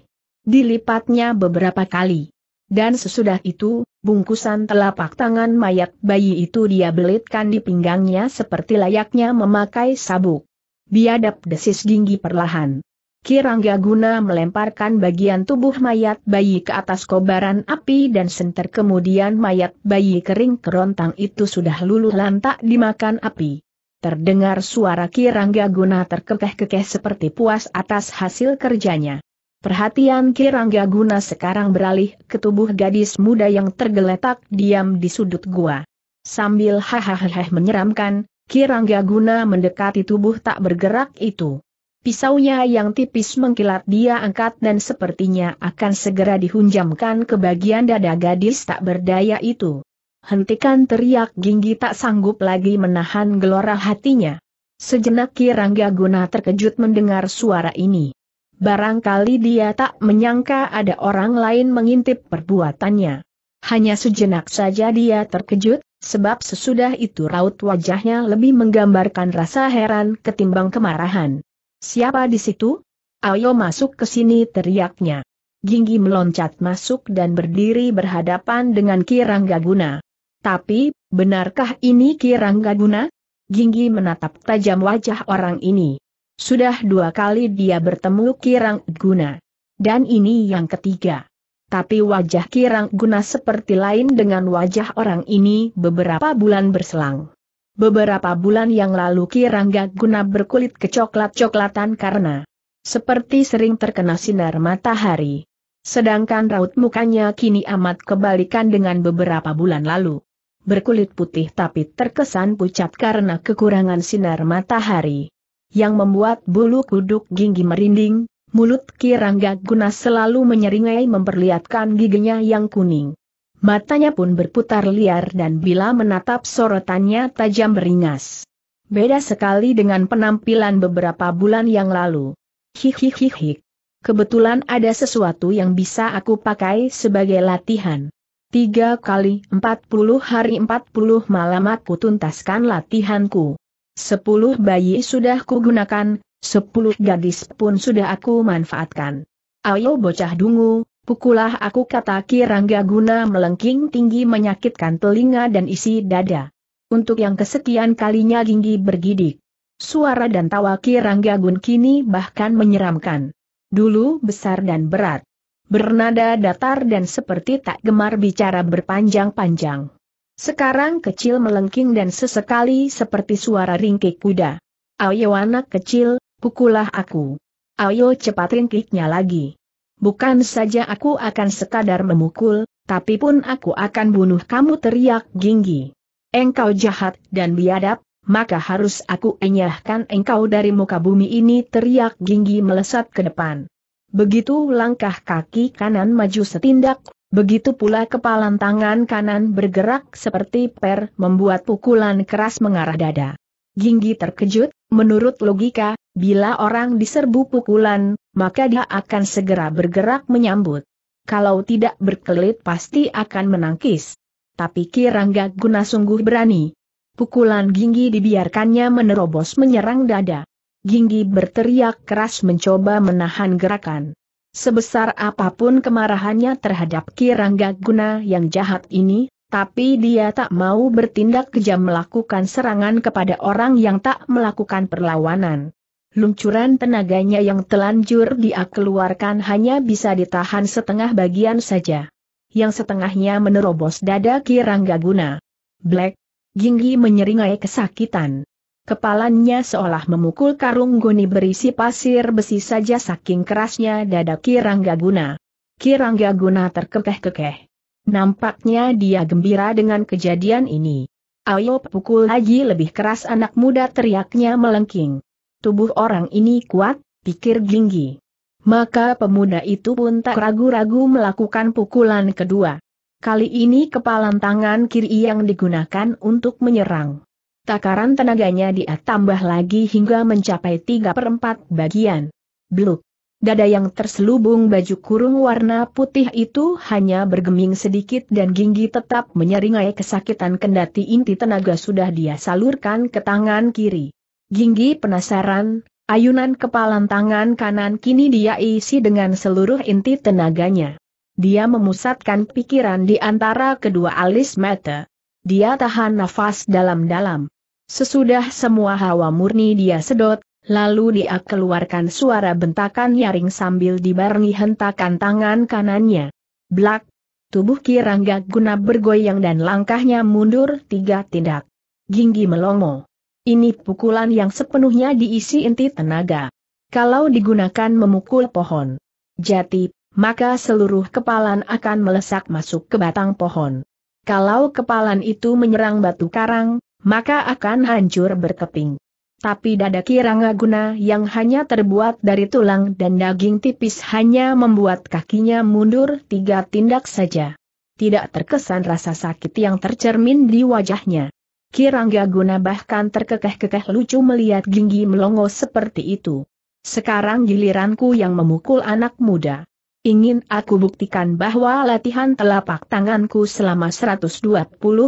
Dilipatnya beberapa kali. Dan sesudah itu, bungkusan telapak tangan mayat bayi itu dia belitkan di pinggangnya seperti layaknya memakai sabuk. Biadab desis Dinggi perlahan. Kirangga guna melemparkan bagian tubuh mayat bayi ke atas kobaran api dan senter kemudian mayat bayi kering kerontang itu sudah luluh lantak dimakan api. Terdengar suara Kirangga guna terkekeh-kekeh seperti puas atas hasil kerjanya. Perhatian Kirangga Guna sekarang beralih ke tubuh gadis muda yang tergeletak diam di sudut gua. Sambil hahaha menyeramkan, Kirangga Guna mendekati tubuh tak bergerak itu. Pisaunya yang tipis mengkilat dia angkat dan sepertinya akan segera dihunjamkan ke bagian dada gadis tak berdaya itu. Hentikan teriak Ginggi tak sanggup lagi menahan gelora hatinya. Sejenak Kirangga Guna terkejut mendengar suara ini. Barangkali dia tak menyangka ada orang lain mengintip perbuatannya. Hanya sejenak saja dia terkejut, sebab sesudah itu raut wajahnya lebih menggambarkan rasa heran ketimbang kemarahan. Siapa di situ? Ayo masuk ke sini teriaknya. Ginggi meloncat masuk dan berdiri berhadapan dengan Kirangga Guna. Tapi, benarkah ini Kirangga Guna? Ginggi menatap tajam wajah orang ini. Sudah dua kali dia bertemu Kirang Guna. Dan ini yang ketiga. Tapi wajah Kirang Guna seperti lain dengan wajah orang ini beberapa bulan berselang. Beberapa bulan yang lalu Kirangga Guna berkulit kecoklat-coklatan karena seperti sering terkena sinar matahari. Sedangkan raut mukanya kini amat kebalikan dengan beberapa bulan lalu. Berkulit putih tapi terkesan pucat karena kekurangan sinar matahari yang membuat bulu kuduk gigi merinding, mulut Kirangga Guna selalu menyeringai memperlihatkan giginya yang kuning. Matanya pun berputar liar dan bila menatap sorotannya tajam beringas. Beda sekali dengan penampilan beberapa bulan yang lalu. Hihihihi. Kebetulan ada sesuatu yang bisa aku pakai sebagai latihan. Tiga kali empat puluh hari empat puluh malam aku tuntaskan latihanku. Sepuluh bayi sudah kugunakan, sepuluh gadis pun sudah aku manfaatkan. Ayo bocah dungu, pukulah aku kata Kirangga guna melengking tinggi menyakitkan telinga dan isi dada. Untuk yang kesekian kalinya Ginggi bergidik. Suara dan tawa Kirangga Gun kini bahkan menyeramkan. Dulu besar dan berat. Bernada datar dan seperti tak gemar bicara berpanjang-panjang. Sekarang kecil melengking dan sesekali seperti suara ringkik kuda. Ayo anak kecil, pukulah aku. Ayo cepat ringkiknya lagi. Bukan saja aku akan sekadar memukul, tapi pun aku akan bunuh kamu teriak Ginggi. Engkau jahat dan biadab, maka harus aku enyahkan engkau dari muka bumi ini teriak Ginggi melesat ke depan. Begitu langkah kaki kanan maju setindak Begitu pula kepalan tangan kanan bergerak seperti per membuat pukulan keras mengarah dada. Ginggi terkejut, menurut logika, bila orang diserbu pukulan, maka dia akan segera bergerak menyambut. Kalau tidak berkelit pasti akan menangkis. Tapi Kirangga Guna sungguh berani. Pukulan Ginggi dibiarkannya menerobos menyerang dada. Ginggi berteriak keras mencoba menahan gerakan. Sebesar apapun kemarahannya terhadap Kirangga Guna yang jahat ini, tapi dia tak mau bertindak kejam melakukan serangan kepada orang yang tak melakukan perlawanan. Luncuran tenaganya yang telanjur dia keluarkan hanya bisa ditahan setengah bagian saja. Yang setengahnya menerobos dada Kirangga Guna. Black, Ginggi menyeringai kesakitan. Kepalanya seolah memukul karung goni berisi pasir besi saja saking kerasnya dada Kirangga Guna. Kirangga Guna terkekeh-kekeh. Nampaknya dia gembira dengan kejadian ini. Ayo pukul lagi lebih keras anak muda teriaknya melengking. Tubuh orang ini kuat, pikir Ginggi. Maka pemuda itu pun tak ragu-ragu melakukan pukulan kedua. Kali ini kepalan tangan kiri yang digunakan untuk menyerang. Takaran tenaganya dia tambah lagi hingga mencapai tiga per 4 bagian. Bluk. Dada yang terselubung baju kurung warna putih itu hanya bergeming sedikit dan ginggi tetap menyeringai kesakitan kendati inti tenaga sudah dia salurkan ke tangan kiri. Ginggi penasaran, ayunan kepalan tangan kanan kini dia isi dengan seluruh inti tenaganya. Dia memusatkan pikiran di antara kedua alis mata. Dia tahan nafas dalam-dalam. Sesudah semua hawa murni dia sedot, lalu dia keluarkan suara bentakan nyaring sambil dibarengi hentakan tangan kanannya. Blak! Tubuh Kirangga Guna bergoyang dan langkahnya mundur tiga tindak. Ginggi melongo. Ini pukulan yang sepenuhnya diisi inti tenaga. Kalau digunakan memukul pohon jati, maka seluruh kepalan akan melesak masuk ke batang pohon. Kalau kepalan itu menyerang batu karang, maka akan hancur berkeping. Tapi dada Kirangaguna yang hanya terbuat dari tulang dan daging tipis hanya membuat kakinya mundur tiga tindak saja. Tidak terkesan rasa sakit yang tercermin di wajahnya. Kirangaguna bahkan terkekeh-kekeh lucu melihat Ginggi melongo seperti itu. Sekarang giliranku yang memukul anak muda ingin aku buktikan bahwa latihan telapak tanganku selama 120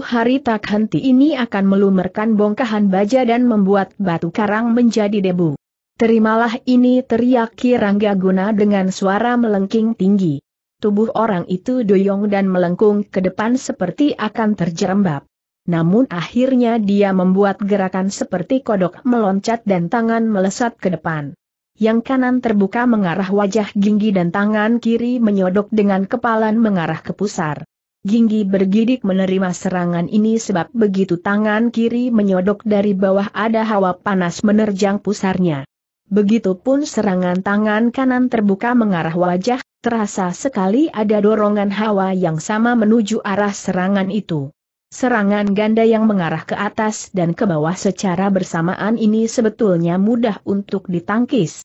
hari tak henti ini akan melumerkan bongkahan baja dan membuat batu karang menjadi debu. Terimalah ini teriak Kirangga Guna dengan suara melengking tinggi. Tubuh orang itu doyong dan melengkung ke depan seperti akan terjerembab. Namun akhirnya dia membuat gerakan seperti kodok meloncat dan tangan melesat ke depan yang kanan terbuka mengarah wajah Ginggi dan tangan kiri menyodok dengan kepalan mengarah ke pusar. Ginggi bergidik menerima serangan ini sebab begitu tangan kiri menyodok dari bawah ada hawa panas menerjang pusarnya. Begitupun serangan tangan kanan terbuka mengarah wajah, terasa sekali ada dorongan hawa yang sama menuju arah serangan itu. Serangan ganda yang mengarah ke atas dan ke bawah secara bersamaan ini sebetulnya mudah untuk ditangkis.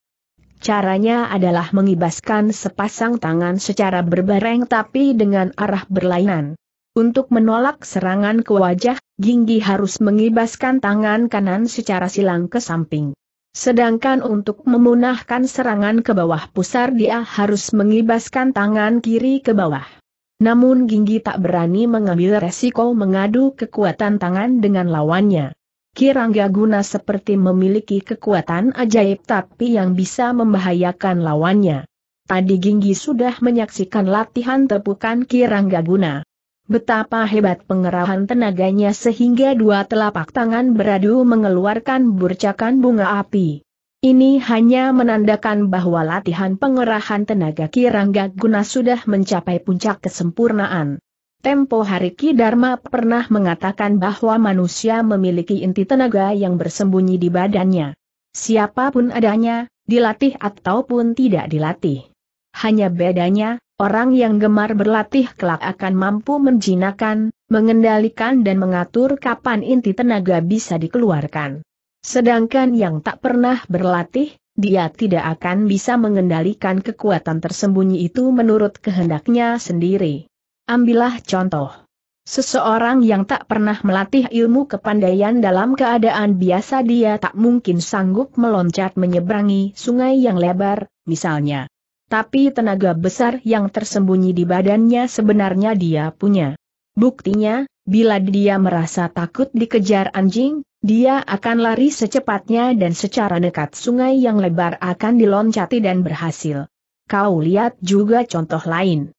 Caranya adalah mengibaskan sepasang tangan secara berbareng tapi dengan arah berlainan. Untuk menolak serangan ke wajah, Ginggi harus mengibaskan tangan kanan secara silang ke samping. Sedangkan untuk memunahkan serangan ke bawah pusar dia harus mengibaskan tangan kiri ke bawah. Namun Ginggi tak berani mengambil resiko mengadu kekuatan tangan dengan lawannya. Kirangga Guna seperti memiliki kekuatan ajaib tapi yang bisa membahayakan lawannya. Tadi Ginggi sudah menyaksikan latihan tepukan Kirangga Guna. Betapa hebat pengerahan tenaganya sehingga dua telapak tangan beradu mengeluarkan burcakan bunga api. Ini hanya menandakan bahwa latihan pengerahan tenaga Kirangga Guna sudah mencapai puncak kesempurnaan. Tempo hari Ki Dharma pernah mengatakan bahwa manusia memiliki inti tenaga yang bersembunyi di badannya. Siapapun adanya, dilatih ataupun tidak dilatih. Hanya bedanya, orang yang gemar berlatih kelak akan mampu menjinakkan, mengendalikan dan mengatur kapan inti tenaga bisa dikeluarkan. Sedangkan yang tak pernah berlatih, dia tidak akan bisa mengendalikan kekuatan tersembunyi itu menurut kehendaknya sendiri. Ambillah contoh. Seseorang yang tak pernah melatih ilmu kepandaian dalam keadaan biasa dia tak mungkin sanggup meloncat menyeberangi sungai yang lebar, misalnya. Tapi tenaga besar yang tersembunyi di badannya sebenarnya dia punya. Buktinya, bila dia merasa takut dikejar anjing, dia akan lari secepatnya dan secara dekat sungai yang lebar akan diloncati dan berhasil. Kau lihat juga contoh lain.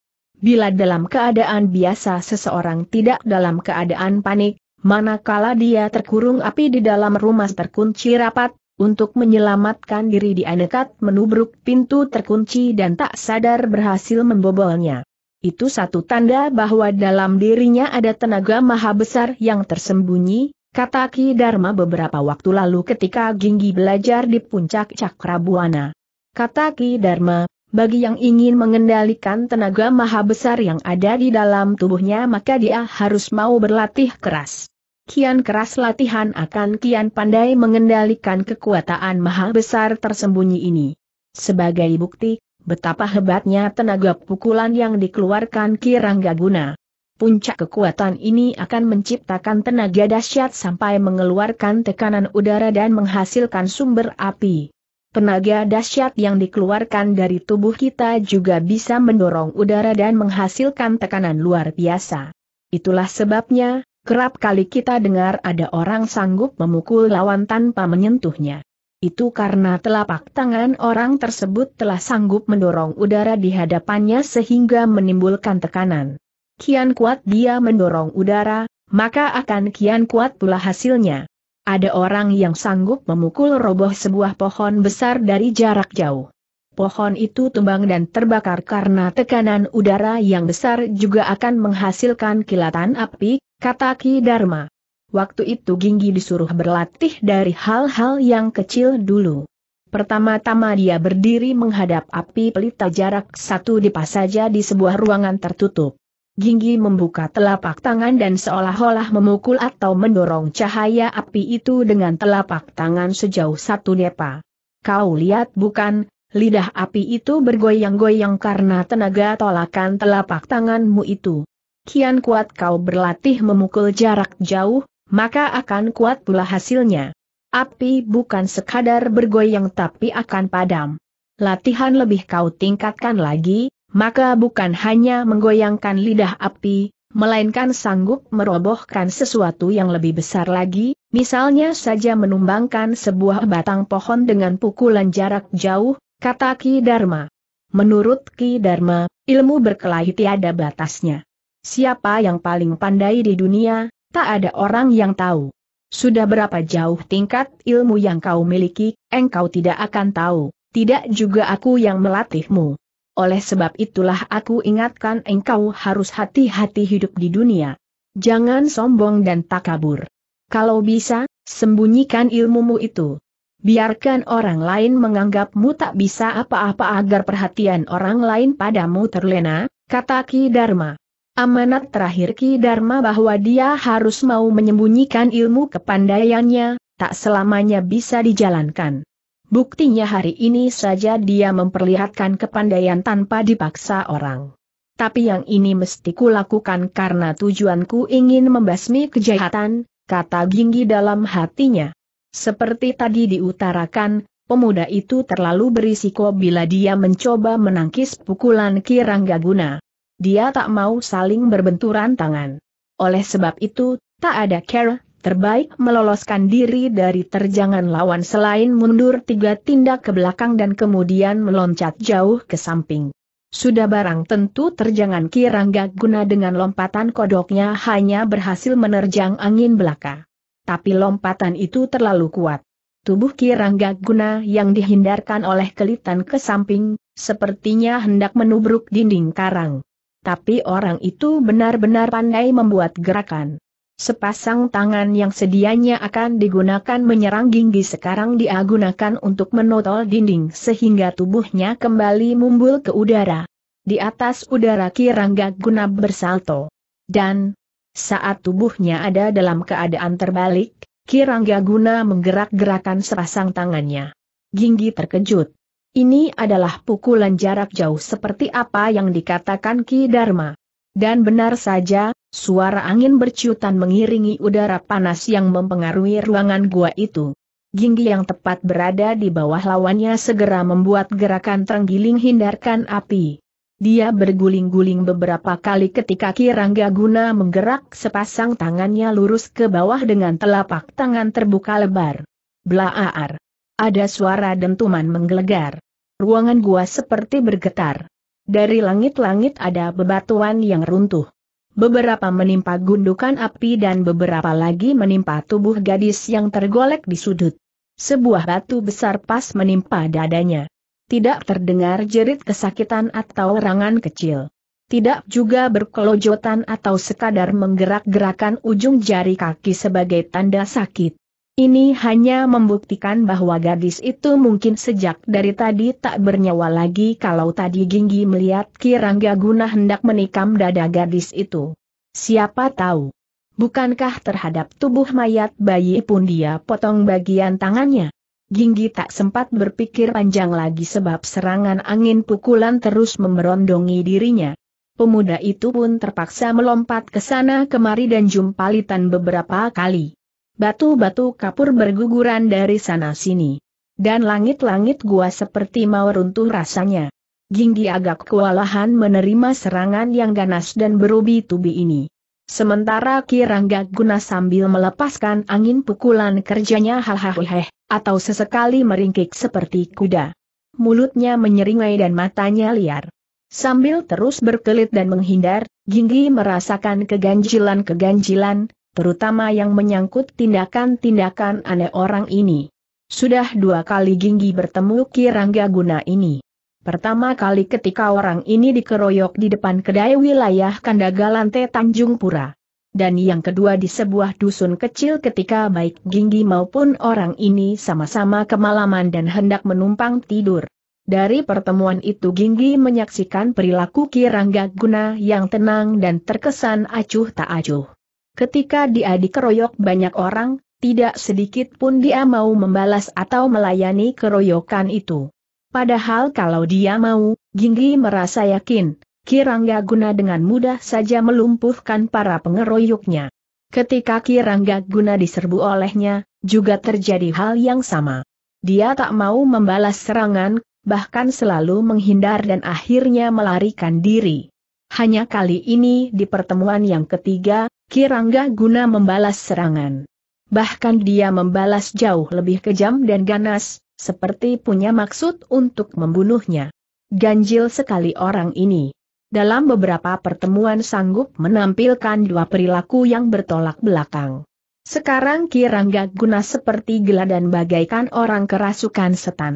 Bila dalam keadaan biasa seseorang tidak dalam keadaan panik, manakala dia terkurung api di dalam rumah terkunci rapat, untuk menyelamatkan diri dia nekat menubruk pintu terkunci dan tak sadar berhasil membobolnya. Itu satu tanda bahwa dalam dirinya ada tenaga maha besar yang tersembunyi, kata Ki Dharma beberapa waktu lalu ketika Ginggi belajar di puncak Cakrabuana. Kata Ki Dharma, bagi yang ingin mengendalikan tenaga maha besar yang ada di dalam tubuhnya maka dia harus mau berlatih keras. Kian keras latihan akan kian pandai mengendalikan kekuatan maha besar tersembunyi ini. Sebagai bukti, betapa hebatnya tenaga pukulan yang dikeluarkan Kirangga Guna. Puncak kekuatan ini akan menciptakan tenaga dahsyat sampai mengeluarkan tekanan udara dan menghasilkan sumber api. Tenaga dahsyat yang dikeluarkan dari tubuh kita juga bisa mendorong udara dan menghasilkan tekanan luar biasa. Itulah sebabnya, kerap kali kita dengar ada orang sanggup memukul lawan tanpa menyentuhnya. Itu karena telapak tangan orang tersebut telah sanggup mendorong udara di hadapannya sehingga menimbulkan tekanan. Kian kuat dia mendorong udara, maka akan kian kuat pula hasilnya. Ada orang yang sanggup memukul roboh sebuah pohon besar dari jarak jauh. Pohon itu tumbang dan terbakar karena tekanan udara yang besar juga akan menghasilkan kilatan api, kata Ki Dharma. Waktu itu Ginggi disuruh berlatih dari hal-hal yang kecil dulu. Pertama-tama dia berdiri menghadap api pelita jarak satu dipas saja di sebuah ruangan tertutup. Ginggi membuka telapak tangan dan seolah-olah memukul atau mendorong cahaya api itu dengan telapak tangan sejauh satu depa. Kau lihat bukan, lidah api itu bergoyang-goyang karena tenaga tolakan telapak tanganmu itu. Kian kuat kau berlatih memukul jarak jauh, maka akan kuat pula hasilnya. Api bukan sekadar bergoyang tapi akan padam. Latihan lebih kau tingkatkan lagi, maka bukan hanya menggoyangkan lidah api, melainkan sanggup merobohkan sesuatu yang lebih besar lagi, misalnya saja menumbangkan sebuah batang pohon dengan pukulan jarak jauh, kata Ki Dharma. Menurut Ki Dharma, ilmu berkelahi tiada batasnya. Siapa yang paling pandai di dunia, tak ada orang yang tahu. Sudah berapa jauh tingkat ilmu yang kau miliki, engkau tidak akan tahu, tidak juga aku yang melatihmu oleh sebab itulah aku ingatkan engkau harus hati-hati hidup di dunia. Jangan sombong dan takabur. Kalau bisa, sembunyikan ilmumu itu. Biarkan orang lain menganggapmu tak bisa apa-apa agar perhatian orang lain padamu terlena, kata Ki Dharma. Amanat terakhir Ki Dharma bahwa dia harus mau menyembunyikan ilmu kepandaiannya, tak selamanya bisa dijalankan. Buktinya hari ini saja dia memperlihatkan kepandaian tanpa dipaksa orang. Tapi yang ini mesti kulakukan karena tujuanku ingin membasmi kejahatan, kata Ginggi dalam hatinya. Seperti tadi diutarakan, pemuda itu terlalu berisiko bila dia mencoba menangkis pukulan Kirangga Guna. Dia tak mau saling berbenturan tangan. Oleh sebab itu, tak ada care terbaik meloloskan diri dari terjangan lawan selain mundur tiga tindak ke belakang dan kemudian meloncat jauh ke samping. Sudah barang tentu terjangan Kirangga guna dengan lompatan kodoknya hanya berhasil menerjang angin belaka. Tapi lompatan itu terlalu kuat. Tubuh Kirangga guna yang dihindarkan oleh kelitan ke samping, sepertinya hendak menubruk dinding karang. Tapi orang itu benar-benar pandai membuat gerakan. Sepasang tangan yang sedianya akan digunakan menyerang Ginggi sekarang diagunakan untuk menotol dinding sehingga tubuhnya kembali mumbul ke udara. Di atas udara Kirangga Guna bersalto. Dan, saat tubuhnya ada dalam keadaan terbalik, Kirangga Guna menggerak-gerakan sepasang tangannya. Ginggi terkejut. Ini adalah pukulan jarak jauh seperti apa yang dikatakan Ki Dharma. Dan benar saja, Suara angin berciutan mengiringi udara panas yang mempengaruhi ruangan gua itu. Ginggi yang tepat berada di bawah lawannya segera membuat gerakan terenggiling hindarkan api. Dia berguling-guling beberapa kali ketika Kirangga Guna menggerak sepasang tangannya lurus ke bawah dengan telapak tangan terbuka lebar. Blaar. Ada suara dentuman menggelegar. Ruangan gua seperti bergetar. Dari langit-langit ada bebatuan yang runtuh. Beberapa menimpa gundukan api dan beberapa lagi menimpa tubuh gadis yang tergolek di sudut. Sebuah batu besar pas menimpa dadanya. Tidak terdengar jerit kesakitan atau rangan kecil. Tidak juga berkelojotan atau sekadar menggerak-gerakan ujung jari kaki sebagai tanda sakit. Ini hanya membuktikan bahwa gadis itu mungkin sejak dari tadi tak bernyawa lagi kalau tadi Ginggi melihat Kirangga Guna hendak menikam dada gadis itu. Siapa tahu? Bukankah terhadap tubuh mayat bayi pun dia potong bagian tangannya? Ginggi tak sempat berpikir panjang lagi sebab serangan angin pukulan terus memberondongi dirinya. Pemuda itu pun terpaksa melompat ke sana kemari dan jumpalitan beberapa kali. Batu-batu kapur berguguran dari sana-sini. Dan langit-langit gua seperti mau runtuh rasanya. Ginggi agak kewalahan menerima serangan yang ganas dan berubi-tubi ini. Sementara Kirangga Guna sambil melepaskan angin pukulan kerjanya hal-hal heh, atau sesekali meringkik seperti kuda. Mulutnya menyeringai dan matanya liar. Sambil terus berkelit dan menghindar, Jinggi merasakan keganjilan-keganjilan, terutama yang menyangkut tindakan-tindakan aneh orang ini. Sudah dua kali Ginggi bertemu Kirangga Guna ini. Pertama kali ketika orang ini dikeroyok di depan kedai wilayah Kandagalante Tanjung Pura. Dan yang kedua di sebuah dusun kecil ketika baik Ginggi maupun orang ini sama-sama kemalaman dan hendak menumpang tidur. Dari pertemuan itu Ginggi menyaksikan perilaku Kirangga Guna yang tenang dan terkesan acuh tak acuh. Ketika dia dikeroyok banyak orang, tidak sedikit pun dia mau membalas atau melayani keroyokan itu. Padahal kalau dia mau, Ginggi merasa yakin, Kirangga Guna dengan mudah saja melumpuhkan para pengeroyoknya. Ketika Kirangga Guna diserbu olehnya, juga terjadi hal yang sama. Dia tak mau membalas serangan, bahkan selalu menghindar dan akhirnya melarikan diri. Hanya kali ini di pertemuan yang ketiga, Kirangga guna membalas serangan. Bahkan dia membalas jauh lebih kejam dan ganas, seperti punya maksud untuk membunuhnya. Ganjil sekali orang ini. Dalam beberapa pertemuan sanggup menampilkan dua perilaku yang bertolak belakang. Sekarang Kirangga guna seperti dan bagaikan orang kerasukan setan.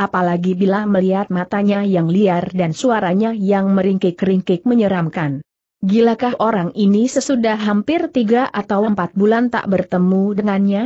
Apalagi bila melihat matanya yang liar dan suaranya yang meringkik-ringkik menyeramkan. Gilakah orang ini sesudah hampir tiga atau empat bulan tak bertemu dengannya?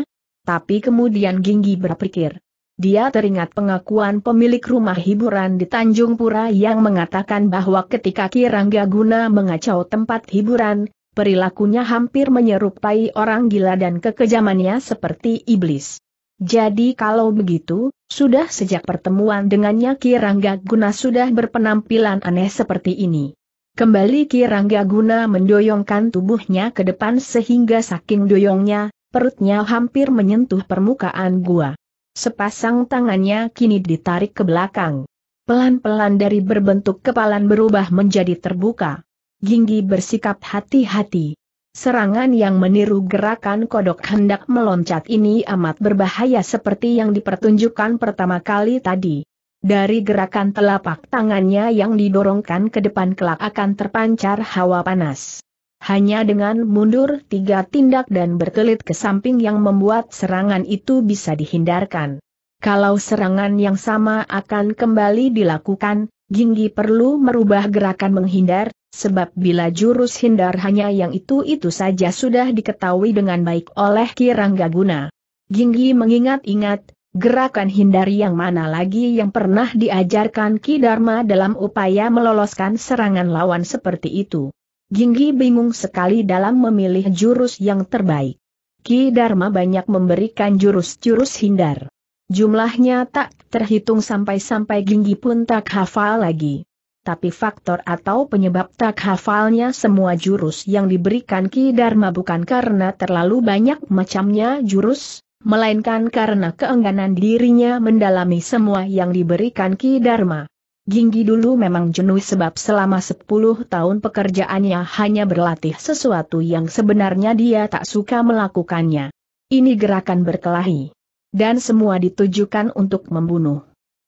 Tapi kemudian Ginggi berpikir. Dia teringat pengakuan pemilik rumah hiburan di Tanjung Pura yang mengatakan bahwa ketika Kirangga Guna mengacau tempat hiburan, perilakunya hampir menyerupai orang gila dan kekejamannya seperti iblis. Jadi kalau begitu, sudah sejak pertemuan dengannya Kirangga Guna sudah berpenampilan aneh seperti ini. Kembali Kirangga guna mendoyongkan tubuhnya ke depan sehingga saking doyongnya, perutnya hampir menyentuh permukaan gua. Sepasang tangannya kini ditarik ke belakang. Pelan-pelan dari berbentuk kepalan berubah menjadi terbuka. Ginggi bersikap hati-hati. Serangan yang meniru gerakan kodok hendak meloncat ini amat berbahaya seperti yang dipertunjukkan pertama kali tadi. Dari gerakan telapak tangannya yang didorongkan ke depan kelak akan terpancar hawa panas. Hanya dengan mundur tiga tindak dan berkelit ke samping yang membuat serangan itu bisa dihindarkan. Kalau serangan yang sama akan kembali dilakukan, Ginggi perlu merubah gerakan menghindar, sebab bila jurus hindar hanya yang itu-itu saja sudah diketahui dengan baik oleh Kirangga Guna. Ginggi mengingat-ingat, Gerakan hindari yang mana lagi yang pernah diajarkan Ki Dharma dalam upaya meloloskan serangan lawan seperti itu. Ginggi bingung sekali dalam memilih jurus yang terbaik. Ki Dharma banyak memberikan jurus-jurus hindar. Jumlahnya tak terhitung sampai-sampai Ginggi pun tak hafal lagi. Tapi faktor atau penyebab tak hafalnya semua jurus yang diberikan Ki Dharma bukan karena terlalu banyak macamnya jurus, melainkan karena keengganan dirinya mendalami semua yang diberikan Ki Dharma. Ginggi dulu memang jenuh sebab selama 10 tahun pekerjaannya hanya berlatih sesuatu yang sebenarnya dia tak suka melakukannya. Ini gerakan berkelahi. Dan semua ditujukan untuk membunuh.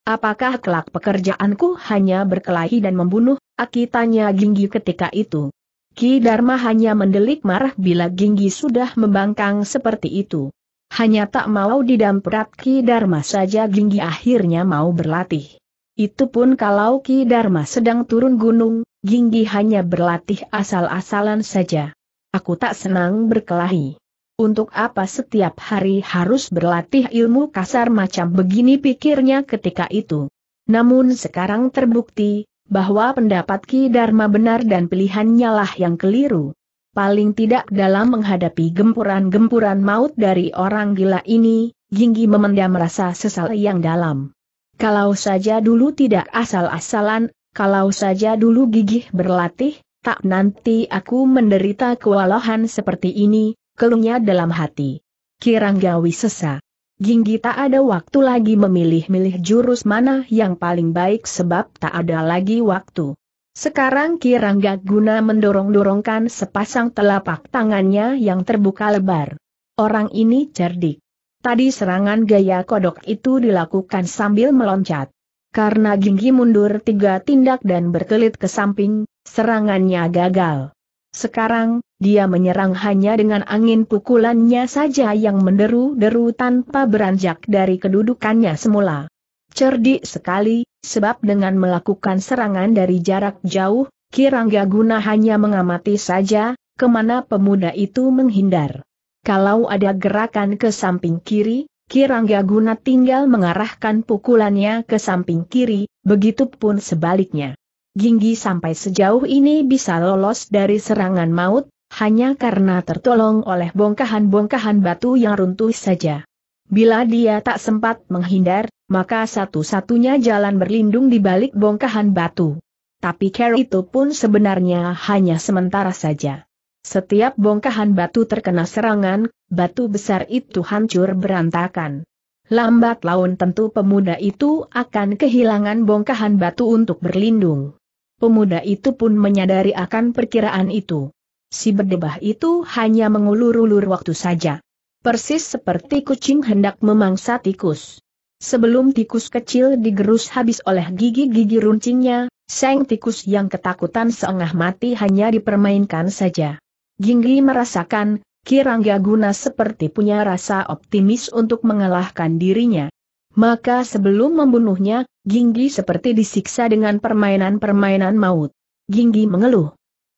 Apakah kelak pekerjaanku hanya berkelahi dan membunuh? Aki tanya Ginggi ketika itu. Ki Dharma hanya mendelik marah bila Ginggi sudah membangkang seperti itu. Hanya tak mau didamprat Ki Dharma saja Ginggi akhirnya mau berlatih. Itu pun kalau Ki Dharma sedang turun gunung, Ginggi hanya berlatih asal-asalan saja. Aku tak senang berkelahi. Untuk apa setiap hari harus berlatih ilmu kasar macam begini pikirnya ketika itu. Namun sekarang terbukti, bahwa pendapat Ki Dharma benar dan pilihannya lah yang keliru paling tidak dalam menghadapi gempuran-gempuran maut dari orang gila ini, Ginggi memendam rasa sesal yang dalam. Kalau saja dulu tidak asal-asalan, kalau saja dulu gigih berlatih, tak nanti aku menderita kewalahan seperti ini, keluhnya dalam hati. Kiranggawi sesa. Jinggi tak ada waktu lagi memilih-milih jurus mana yang paling baik sebab tak ada lagi waktu. Sekarang Kirangga guna mendorong-dorongkan sepasang telapak tangannya yang terbuka lebar. Orang ini cerdik. Tadi serangan gaya kodok itu dilakukan sambil meloncat. Karena Ginggi mundur tiga tindak dan berkelit ke samping, serangannya gagal. Sekarang, dia menyerang hanya dengan angin pukulannya saja yang menderu-deru tanpa beranjak dari kedudukannya semula. Cerdik sekali, sebab dengan melakukan serangan dari jarak jauh, Kirangga guna hanya mengamati saja, kemana pemuda itu menghindar. Kalau ada gerakan ke samping kiri, Kirangga guna tinggal mengarahkan pukulannya ke samping kiri, begitupun sebaliknya. Ginggi sampai sejauh ini bisa lolos dari serangan maut, hanya karena tertolong oleh bongkahan-bongkahan batu yang runtuh saja. Bila dia tak sempat menghindar, maka satu-satunya jalan berlindung di balik bongkahan batu. Tapi Carol itu pun sebenarnya hanya sementara saja. Setiap bongkahan batu terkena serangan, batu besar itu hancur berantakan. Lambat laun tentu pemuda itu akan kehilangan bongkahan batu untuk berlindung. Pemuda itu pun menyadari akan perkiraan itu. Si berdebah itu hanya mengulur-ulur waktu saja persis seperti kucing hendak memangsa tikus. Sebelum tikus kecil digerus habis oleh gigi-gigi runcingnya, seng tikus yang ketakutan seengah mati hanya dipermainkan saja. Ginggi merasakan, Kirangga guna seperti punya rasa optimis untuk mengalahkan dirinya. Maka sebelum membunuhnya, Ginggi seperti disiksa dengan permainan-permainan maut. Ginggi mengeluh.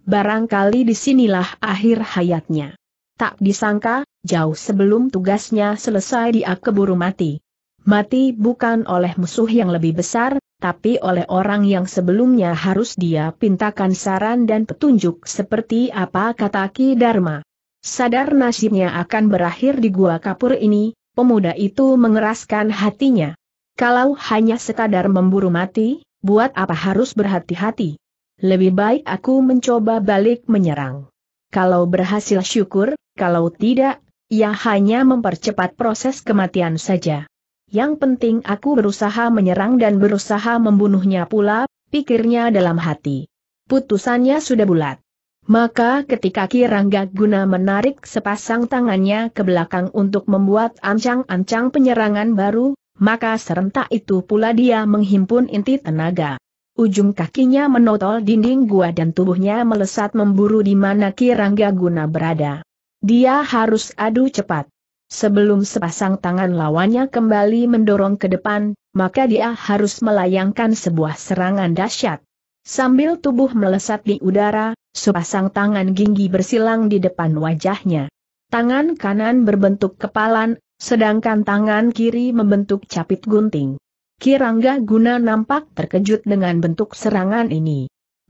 Barangkali disinilah akhir hayatnya. Tak disangka, jauh sebelum tugasnya selesai dia keburu mati. Mati bukan oleh musuh yang lebih besar, tapi oleh orang yang sebelumnya harus dia pintakan saran dan petunjuk seperti apa kata Ki Dharma. Sadar nasibnya akan berakhir di gua kapur ini, pemuda itu mengeraskan hatinya. Kalau hanya sekadar memburu mati, buat apa harus berhati-hati? Lebih baik aku mencoba balik menyerang. Kalau berhasil syukur, kalau tidak, ia hanya mempercepat proses kematian saja. Yang penting aku berusaha menyerang dan berusaha membunuhnya pula, pikirnya dalam hati. Putusannya sudah bulat. Maka ketika Kirangga Guna menarik sepasang tangannya ke belakang untuk membuat ancang-ancang penyerangan baru, maka serentak itu pula dia menghimpun inti tenaga. Ujung kakinya menotol dinding gua dan tubuhnya melesat memburu di mana Kirangga Guna berada. Dia harus adu cepat. Sebelum sepasang tangan lawannya kembali mendorong ke depan, maka dia harus melayangkan sebuah serangan dahsyat. Sambil tubuh melesat di udara, sepasang tangan ginggi bersilang di depan wajahnya. Tangan kanan berbentuk kepalan, sedangkan tangan kiri membentuk capit gunting. Kirangga Guna nampak terkejut dengan bentuk serangan ini.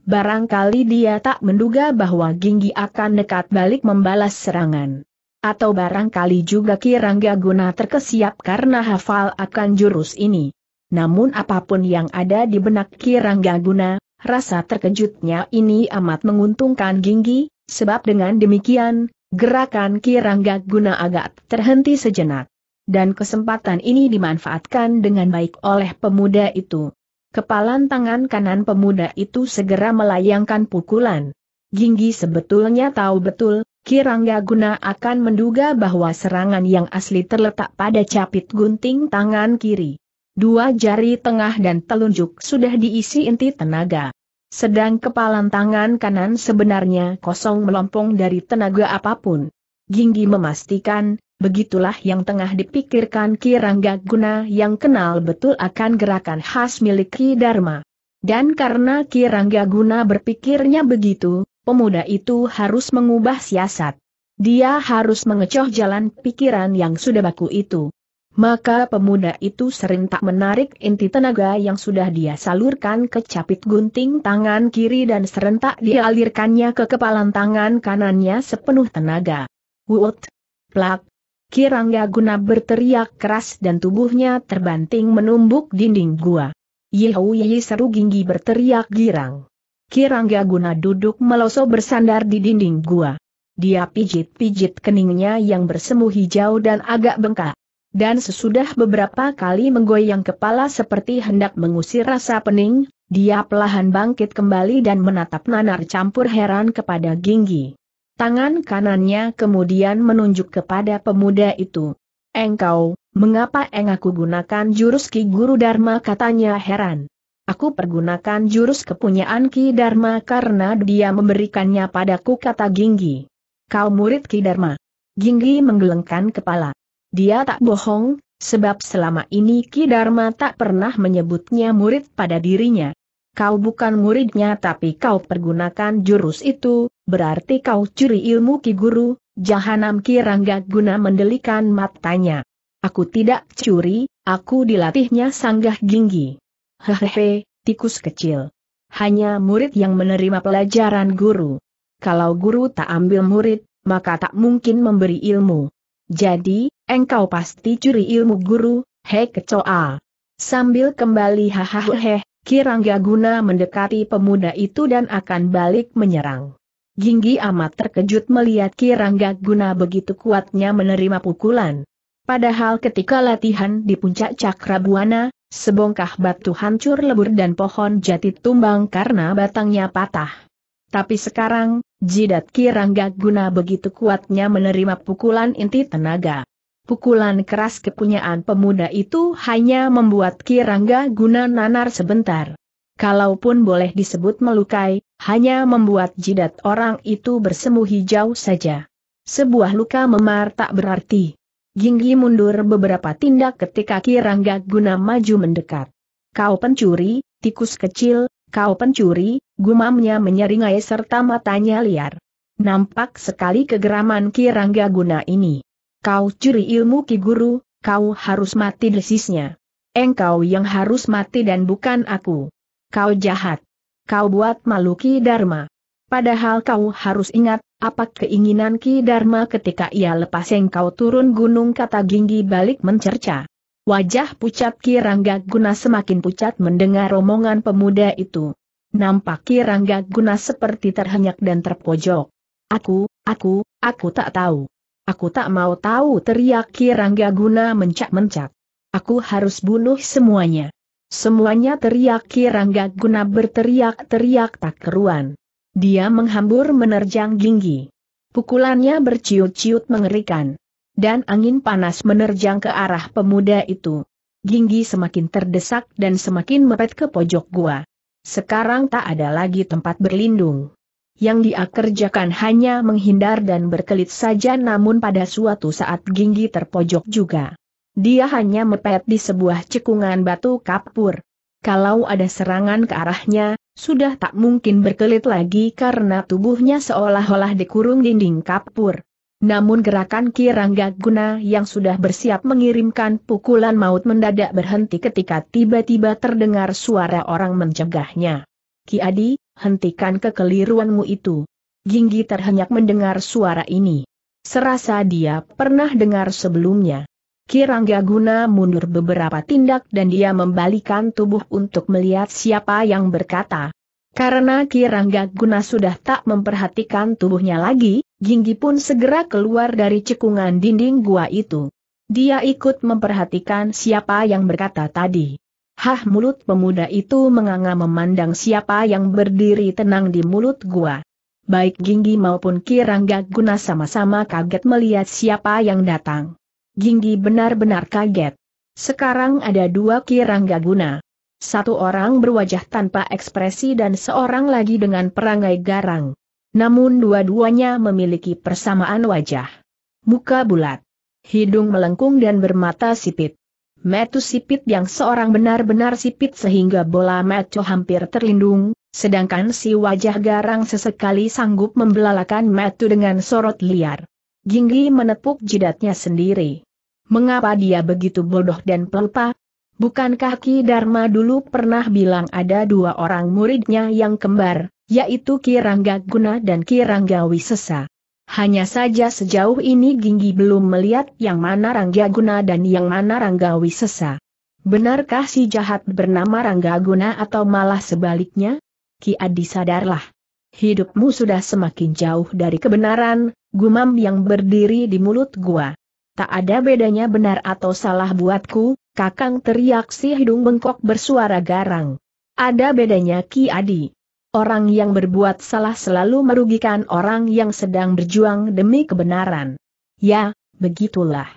Barangkali dia tak menduga bahwa Ginggi akan nekat balik membalas serangan. Atau barangkali juga Kirangga Guna terkesiap karena hafal akan jurus ini. Namun apapun yang ada di benak Kirangga Guna, rasa terkejutnya ini amat menguntungkan Ginggi, sebab dengan demikian, gerakan Kirangga Guna agak terhenti sejenak. Dan kesempatan ini dimanfaatkan dengan baik oleh pemuda itu. Kepalan tangan kanan pemuda itu segera melayangkan pukulan. Ginggi sebetulnya tahu betul, Kirangga Guna akan menduga bahwa serangan yang asli terletak pada capit gunting tangan kiri. Dua jari tengah dan telunjuk sudah diisi inti tenaga. Sedang kepalan tangan kanan sebenarnya kosong melompong dari tenaga apapun. Ginggi memastikan, Begitulah yang tengah dipikirkan Kirangga Guna yang kenal betul akan gerakan khas milik Ki Dharma. Dan karena Kirangga Guna berpikirnya begitu, pemuda itu harus mengubah siasat. Dia harus mengecoh jalan pikiran yang sudah baku itu. Maka pemuda itu serentak menarik inti tenaga yang sudah dia salurkan ke capit gunting tangan kiri dan serentak dialirkannya ke kepalan tangan kanannya sepenuh tenaga. Wut! Plak! Kirangga Guna berteriak keras dan tubuhnya terbanting menumbuk dinding gua. Yehu seru ginggi berteriak girang. Kirangga Guna duduk meloso bersandar di dinding gua. Dia pijit-pijit keningnya yang bersemu hijau dan agak bengkak. Dan sesudah beberapa kali menggoyang kepala seperti hendak mengusir rasa pening, dia pelahan bangkit kembali dan menatap nanar campur heran kepada Ginggi. Tangan kanannya kemudian menunjuk kepada pemuda itu. Engkau, mengapa engaku gunakan jurus Ki Guru Dharma katanya heran. Aku pergunakan jurus kepunyaan Ki Dharma karena dia memberikannya padaku kata Ginggi. Kau murid Ki Dharma. Ginggi menggelengkan kepala. Dia tak bohong, sebab selama ini Ki Dharma tak pernah menyebutnya murid pada dirinya. Kau bukan muridnya tapi kau pergunakan jurus itu, berarti kau curi ilmu Ki Guru, Jahanam Ki Rangga guna mendelikan matanya. Aku tidak curi, aku dilatihnya sanggah ginggi. Hehehe, tikus kecil. Hanya murid yang menerima pelajaran guru. Kalau guru tak ambil murid, maka tak mungkin memberi ilmu. Jadi, engkau pasti curi ilmu guru, hei kecoa. Sambil kembali hahaha ki Kirangga guna mendekati pemuda itu dan akan balik menyerang. Jinggi amat terkejut melihat Kirangga Guna begitu kuatnya menerima pukulan. Padahal ketika latihan di puncak Cakrabuana, sebongkah batu hancur lebur dan pohon jati tumbang karena batangnya patah. Tapi sekarang, jidat Kirangga Guna begitu kuatnya menerima pukulan inti tenaga. Pukulan keras kepunyaan pemuda itu hanya membuat Kirangga Guna nanar sebentar. Kalaupun boleh disebut melukai, hanya membuat jidat orang itu bersemu hijau saja. Sebuah luka memar tak berarti. Ginggi mundur beberapa tindak ketika Kirangga guna maju mendekat. Kau pencuri, tikus kecil, kau pencuri, gumamnya menyeringai serta matanya liar. Nampak sekali kegeraman Kirangga guna ini. Kau curi ilmu Ki Guru, kau harus mati desisnya. Engkau yang harus mati dan bukan aku. Kau jahat kau buat malu Ki Dharma. Padahal kau harus ingat, apa keinginan Ki Dharma ketika ia lepas engkau turun gunung kata Ginggi balik mencerca. Wajah pucat Ki Rangga Guna semakin pucat mendengar omongan pemuda itu. Nampak Ki Rangga Guna seperti terhenyak dan terpojok. Aku, aku, aku tak tahu. Aku tak mau tahu teriak Ki Rangga Guna mencak-mencak. Aku harus bunuh semuanya. Semuanya teriak Kirangga Guna berteriak-teriak tak keruan. Dia menghambur menerjang ginggi. Pukulannya berciut-ciut mengerikan. Dan angin panas menerjang ke arah pemuda itu. Ginggi semakin terdesak dan semakin mepet ke pojok gua. Sekarang tak ada lagi tempat berlindung. Yang dia kerjakan hanya menghindar dan berkelit saja namun pada suatu saat Ginggi terpojok juga. Dia hanya mepet di sebuah cekungan batu kapur. Kalau ada serangan ke arahnya, sudah tak mungkin berkelit lagi karena tubuhnya seolah-olah dikurung dinding kapur. Namun gerakan Kirangga Guna yang sudah bersiap mengirimkan pukulan maut mendadak berhenti ketika tiba-tiba terdengar suara orang mencegahnya. Ki Adi, hentikan kekeliruanmu itu. Ginggi terhenyak mendengar suara ini. Serasa dia pernah dengar sebelumnya. Kirangga guna mundur beberapa tindak dan dia membalikan tubuh untuk melihat siapa yang berkata. Karena Kirangga guna sudah tak memperhatikan tubuhnya lagi, Ginggi pun segera keluar dari cekungan dinding gua itu. Dia ikut memperhatikan siapa yang berkata tadi. Hah mulut pemuda itu menganga memandang siapa yang berdiri tenang di mulut gua. Baik Ginggi maupun Kirangga guna sama-sama kaget melihat siapa yang datang. Ginggi benar-benar kaget. Sekarang ada dua kirangga guna. Satu orang berwajah tanpa ekspresi dan seorang lagi dengan perangai garang. Namun dua-duanya memiliki persamaan wajah. Muka bulat. Hidung melengkung dan bermata sipit. Metu sipit yang seorang benar-benar sipit sehingga bola metu hampir terlindung, sedangkan si wajah garang sesekali sanggup membelalakan metu dengan sorot liar. Ginggi menepuk jidatnya sendiri. Mengapa dia begitu bodoh dan pelupa? Bukankah Ki Dharma dulu pernah bilang ada dua orang muridnya yang kembar, yaitu Ki Rangga Guna dan Ki Rangga Wisesa? Hanya saja sejauh ini Ginggi belum melihat yang mana Rangga Guna dan yang mana Rangga Wisesa. Benarkah si jahat bernama Rangga Guna atau malah sebaliknya? Ki Adi sadarlah. Hidupmu sudah semakin jauh dari kebenaran, gumam yang berdiri di mulut gua tak ada bedanya benar atau salah buatku, kakang teriak si hidung bengkok bersuara garang. Ada bedanya Ki Adi. Orang yang berbuat salah selalu merugikan orang yang sedang berjuang demi kebenaran. Ya, begitulah.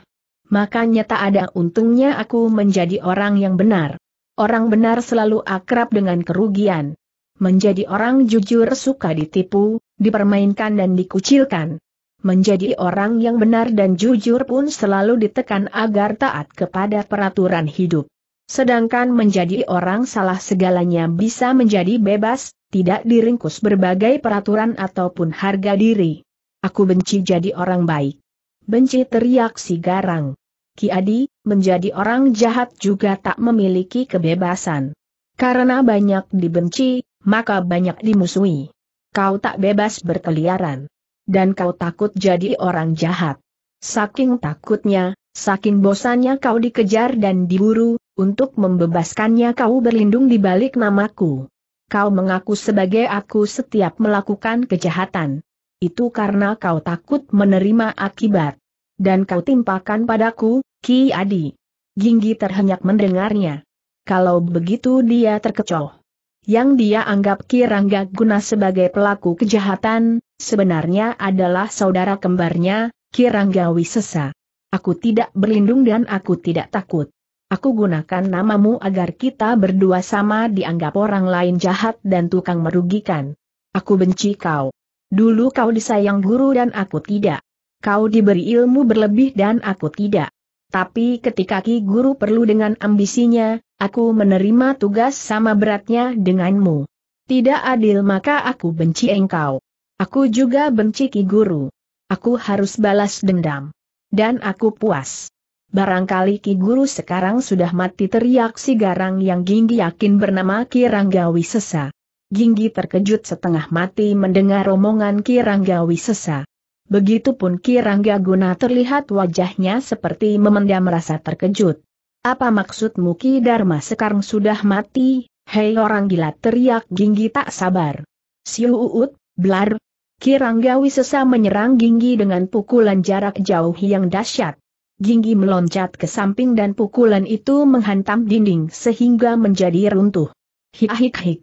Makanya tak ada untungnya aku menjadi orang yang benar. Orang benar selalu akrab dengan kerugian. Menjadi orang jujur suka ditipu, dipermainkan dan dikucilkan menjadi orang yang benar dan jujur pun selalu ditekan agar taat kepada peraturan hidup. Sedangkan menjadi orang salah segalanya bisa menjadi bebas, tidak diringkus berbagai peraturan ataupun harga diri. Aku benci jadi orang baik. Benci teriak si garang. Ki Adi, menjadi orang jahat juga tak memiliki kebebasan. Karena banyak dibenci, maka banyak dimusuhi. Kau tak bebas berkeliaran dan kau takut jadi orang jahat. Saking takutnya, saking bosannya kau dikejar dan diburu, untuk membebaskannya kau berlindung di balik namaku. Kau mengaku sebagai aku setiap melakukan kejahatan. Itu karena kau takut menerima akibat. Dan kau timpakan padaku, Ki Adi. Ginggi terhenyak mendengarnya. Kalau begitu dia terkecoh yang dia anggap Kirangga Guna sebagai pelaku kejahatan, sebenarnya adalah saudara kembarnya, Kirangga Wisesa. Aku tidak berlindung dan aku tidak takut. Aku gunakan namamu agar kita berdua sama dianggap orang lain jahat dan tukang merugikan. Aku benci kau. Dulu kau disayang guru dan aku tidak. Kau diberi ilmu berlebih dan aku tidak. Tapi ketika Ki Guru perlu dengan ambisinya, Aku menerima tugas sama beratnya denganmu. Tidak adil maka aku benci engkau. Aku juga benci Ki Guru. Aku harus balas dendam. Dan aku puas. Barangkali Ki Guru sekarang sudah mati teriak si garang yang Ginggi yakin bernama Ki Ranggawi Sesa. Ginggi terkejut setengah mati mendengar omongan Ranggawi Sesa. Begitupun Ki Rangga Guna terlihat wajahnya seperti memendam rasa terkejut. Apa maksudmu Ki Dharma sekarang sudah mati? Hei orang gila teriak Ginggi tak sabar. Siu uut, blar. Kiranggawi sesa menyerang Ginggi dengan pukulan jarak jauh yang dahsyat. Ginggi meloncat ke samping dan pukulan itu menghantam dinding sehingga menjadi runtuh. Hik-hik-hik.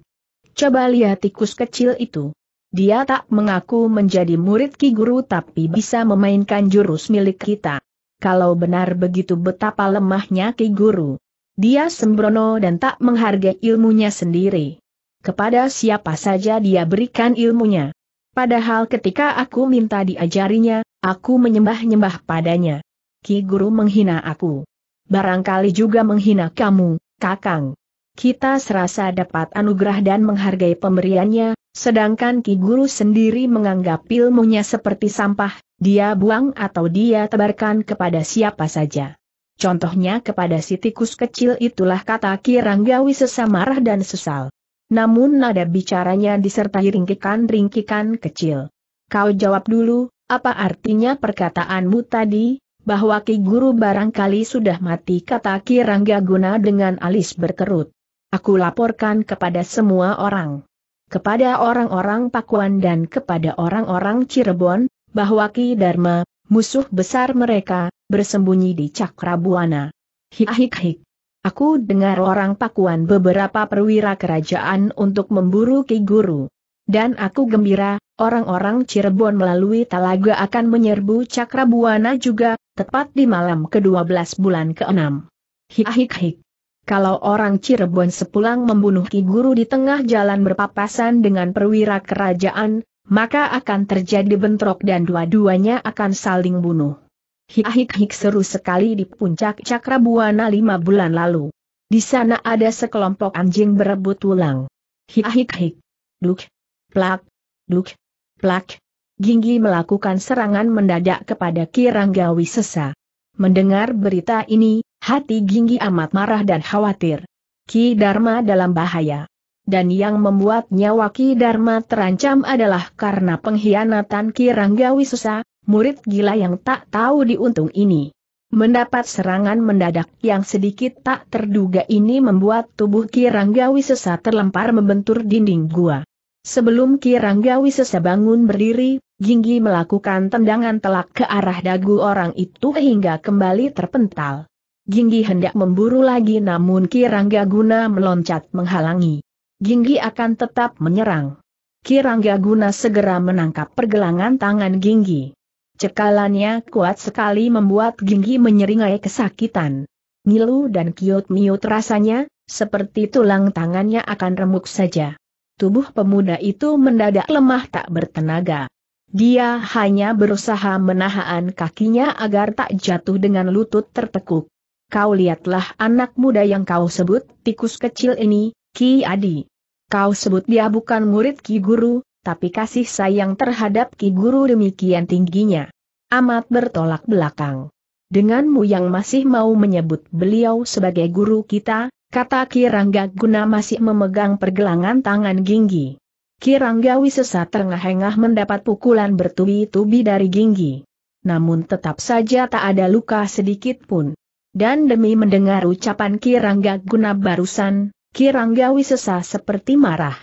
Coba lihat tikus kecil itu. Dia tak mengaku menjadi murid Ki Guru tapi bisa memainkan jurus milik kita kalau benar begitu betapa lemahnya Ki Guru. Dia sembrono dan tak menghargai ilmunya sendiri. Kepada siapa saja dia berikan ilmunya. Padahal ketika aku minta diajarinya, aku menyembah-nyembah padanya. Ki Guru menghina aku. Barangkali juga menghina kamu, Kakang. Kita serasa dapat anugerah dan menghargai pemberiannya, sedangkan Ki Guru sendiri menganggap ilmunya seperti sampah, dia buang atau dia tebarkan kepada siapa saja. Contohnya kepada si tikus kecil itulah kata Kiranggawi sesamarah dan sesal. Namun nada bicaranya disertai ringkikan-ringkikan kecil. Kau jawab dulu, apa artinya perkataanmu tadi, bahwa Ki Guru barangkali sudah mati kata Ki Rangga Guna dengan alis berkerut. Aku laporkan kepada semua orang. Kepada orang-orang Pakuan dan kepada orang-orang Cirebon, bahwa Ki Dharma, musuh besar mereka, bersembunyi di Cakrabuana. Hik-hik-hik. Aku dengar orang pakuan beberapa perwira kerajaan untuk memburu Ki Guru. Dan aku gembira, orang-orang Cirebon melalui Talaga akan menyerbu Cakrabuana juga, tepat di malam ke-12 bulan ke-6. Hik-hik-hik. Kalau orang Cirebon sepulang membunuh Ki Guru di tengah jalan berpapasan dengan perwira kerajaan, maka akan terjadi bentrok dan dua-duanya akan saling bunuh. Hik-hik-hik seru sekali di puncak Cakrabuana lima bulan lalu. Di sana ada sekelompok anjing berebut tulang. Hik-hik-hik. Duk. Plak. Duk. Plak. Ginggi melakukan serangan mendadak kepada Kiranggawi Sesa. Mendengar berita ini, hati Ginggi amat marah dan khawatir. Ki Dharma dalam bahaya dan yang membuatnya Waki Dharma terancam adalah karena pengkhianatan Kirangga Susa, murid gila yang tak tahu diuntung ini. Mendapat serangan mendadak yang sedikit tak terduga ini membuat tubuh Kirangga Susa terlempar membentur dinding gua. Sebelum Kirangga Susa bangun berdiri, Ginggi melakukan tendangan telak ke arah dagu orang itu hingga kembali terpental. Ginggi hendak memburu lagi namun Kirangga guna meloncat menghalangi. Ginggi akan tetap menyerang. Kirangga Guna segera menangkap pergelangan tangan Ginggi. Cekalannya kuat sekali membuat Ginggi menyeringai kesakitan. Nilu dan kiut-miut rasanya, seperti tulang tangannya akan remuk saja. Tubuh pemuda itu mendadak lemah tak bertenaga. Dia hanya berusaha menahan kakinya agar tak jatuh dengan lutut tertekuk. Kau lihatlah anak muda yang kau sebut tikus kecil ini, Ki Adi. Kau sebut dia bukan murid Ki Guru, tapi kasih sayang terhadap Ki Guru demikian tingginya. Amat bertolak belakang. Denganmu yang masih mau menyebut beliau sebagai guru kita, kata Ki Rangga Guna masih memegang pergelangan tangan Ginggi. Kirangga Wisesa terengah-engah mendapat pukulan bertubi-tubi dari Ginggi. Namun tetap saja tak ada luka sedikit pun. Dan demi mendengar ucapan Ki Rangga Guna barusan, Kiranggawi Wisesa seperti marah.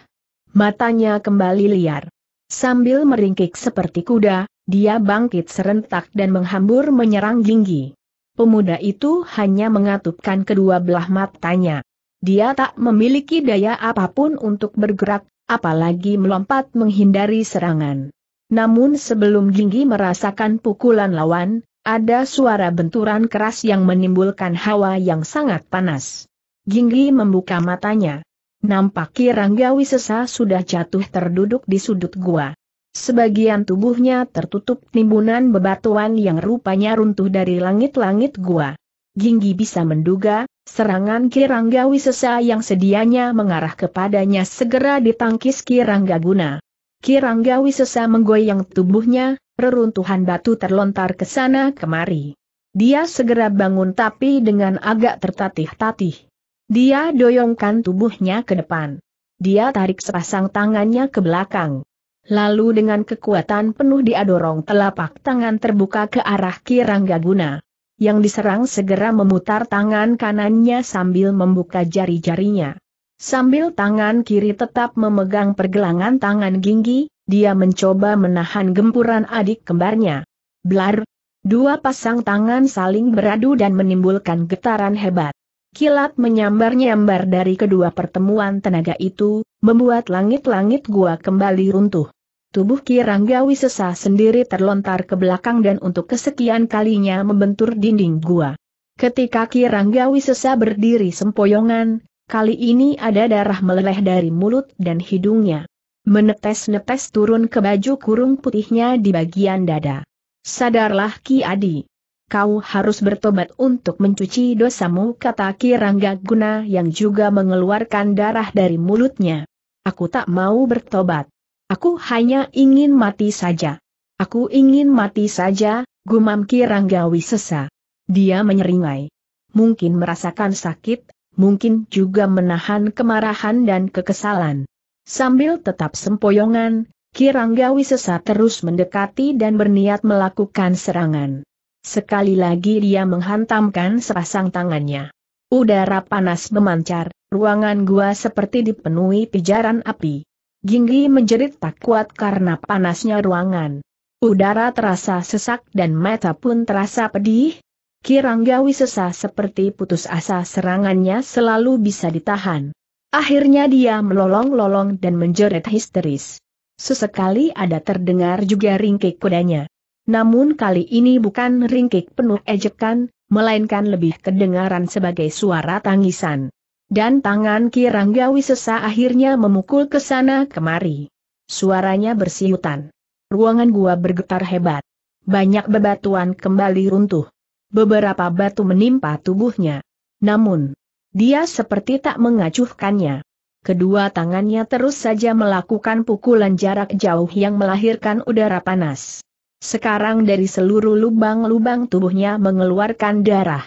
Matanya kembali liar. Sambil meringkik seperti kuda, dia bangkit serentak dan menghambur menyerang Jinggi. Pemuda itu hanya mengatupkan kedua belah matanya. Dia tak memiliki daya apapun untuk bergerak, apalagi melompat menghindari serangan. Namun sebelum Jinggi merasakan pukulan lawan, ada suara benturan keras yang menimbulkan hawa yang sangat panas. Ginggi membuka matanya. Nampak Kirangga Wisesa sudah jatuh terduduk di sudut gua. Sebagian tubuhnya tertutup timbunan bebatuan yang rupanya runtuh dari langit-langit gua. Jinggi bisa menduga, serangan Kirangga Wisesa yang sedianya mengarah kepadanya segera ditangkis Kirangga Guna. Kirangga Wisesa menggoyang tubuhnya, reruntuhan batu terlontar ke sana kemari. Dia segera bangun tapi dengan agak tertatih-tatih. Dia doyongkan tubuhnya ke depan. Dia tarik sepasang tangannya ke belakang. Lalu dengan kekuatan penuh dia dorong telapak tangan terbuka ke arah Kirangga Guna. Yang diserang segera memutar tangan kanannya sambil membuka jari-jarinya. Sambil tangan kiri tetap memegang pergelangan tangan Ginggi, dia mencoba menahan gempuran adik kembarnya. Blar! Dua pasang tangan saling beradu dan menimbulkan getaran hebat. Kilat menyambar-nyambar dari kedua pertemuan tenaga itu, membuat langit-langit gua kembali runtuh. Tubuh Ranggawi Sesa sendiri terlontar ke belakang dan untuk kesekian kalinya membentur dinding gua. Ketika Ranggawi Sesa berdiri sempoyongan, kali ini ada darah meleleh dari mulut dan hidungnya. Menetes-netes turun ke baju kurung putihnya di bagian dada. Sadarlah Ki Adi kau harus bertobat untuk mencuci dosamu kata Kirangga Guna yang juga mengeluarkan darah dari mulutnya. Aku tak mau bertobat. Aku hanya ingin mati saja. Aku ingin mati saja, gumam Kirangga Wisesa. Dia menyeringai. Mungkin merasakan sakit, mungkin juga menahan kemarahan dan kekesalan. Sambil tetap sempoyongan, Kirangga Wisesa terus mendekati dan berniat melakukan serangan. Sekali lagi dia menghantamkan sepasang tangannya. Udara panas memancar, ruangan gua seperti dipenuhi pijaran api. Ginggi menjerit tak kuat karena panasnya ruangan. Udara terasa sesak dan mata pun terasa pedih. Kiranggawi sesak seperti putus asa serangannya selalu bisa ditahan. Akhirnya dia melolong-lolong dan menjerit histeris. Sesekali ada terdengar juga ringkik kudanya. Namun kali ini bukan ringkik penuh ejekan, melainkan lebih kedengaran sebagai suara tangisan. Dan tangan Kirangga Wisesa akhirnya memukul ke sana kemari. Suaranya bersiutan. Ruangan gua bergetar hebat. Banyak bebatuan kembali runtuh. Beberapa batu menimpa tubuhnya. Namun, dia seperti tak mengacuhkannya. Kedua tangannya terus saja melakukan pukulan jarak jauh yang melahirkan udara panas. Sekarang dari seluruh lubang-lubang tubuhnya mengeluarkan darah.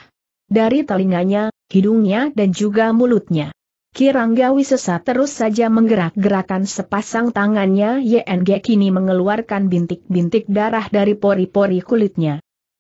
Dari telinganya, hidungnya dan juga mulutnya. Kirangga Wisesa terus saja menggerak-gerakan sepasang tangannya YNG kini mengeluarkan bintik-bintik darah dari pori-pori kulitnya.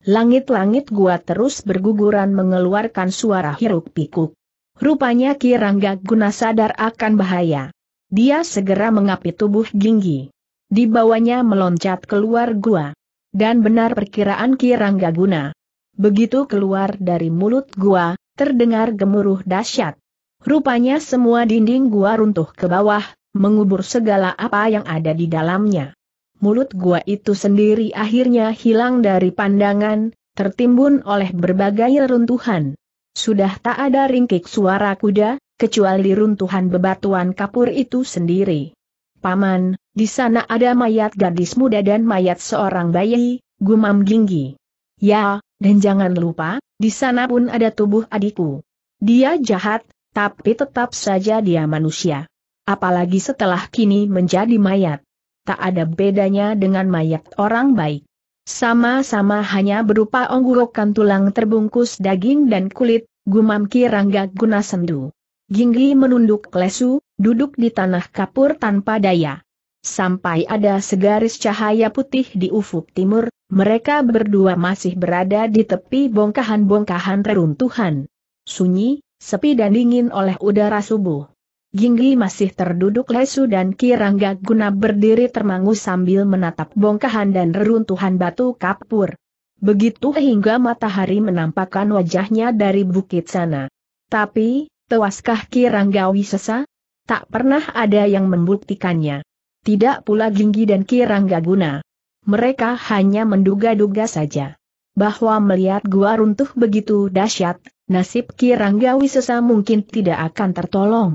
Langit-langit gua terus berguguran mengeluarkan suara hiruk pikuk. Rupanya Kirangga guna sadar akan bahaya. Dia segera mengapit tubuh Ginggi. Di bawahnya meloncat keluar gua. Dan benar perkiraan kirang Guna. Begitu keluar dari mulut gua, terdengar gemuruh dahsyat. Rupanya semua dinding gua runtuh ke bawah, mengubur segala apa yang ada di dalamnya. Mulut gua itu sendiri akhirnya hilang dari pandangan, tertimbun oleh berbagai reruntuhan. Sudah tak ada ringkik suara kuda, kecuali runtuhan bebatuan kapur itu sendiri. Paman, di sana ada mayat gadis muda dan mayat seorang bayi, gumam Ginggi. Ya, dan jangan lupa, di sana pun ada tubuh adikku. Dia jahat, tapi tetap saja dia manusia. Apalagi setelah kini menjadi mayat. Tak ada bedanya dengan mayat orang baik. Sama-sama hanya berupa onggurokan tulang terbungkus daging dan kulit, gumam Kirangga sendu. Gingli menunduk lesu, duduk di tanah kapur tanpa daya. Sampai ada segaris cahaya putih di ufuk timur, mereka berdua masih berada di tepi bongkahan-bongkahan reruntuhan. Sunyi, sepi dan dingin oleh udara subuh. Gingli masih terduduk lesu dan Kirangga Guna berdiri termangu sambil menatap bongkahan dan reruntuhan batu kapur. Begitu hingga matahari menampakkan wajahnya dari bukit sana. Tapi, Tewaskah Kiranggawi sesa? Tak pernah ada yang membuktikannya. Tidak pula Ginggi dan Kiranggaguna. Mereka hanya menduga-duga saja. Bahwa melihat gua runtuh begitu dahsyat, nasib Kiranggawi sesa mungkin tidak akan tertolong.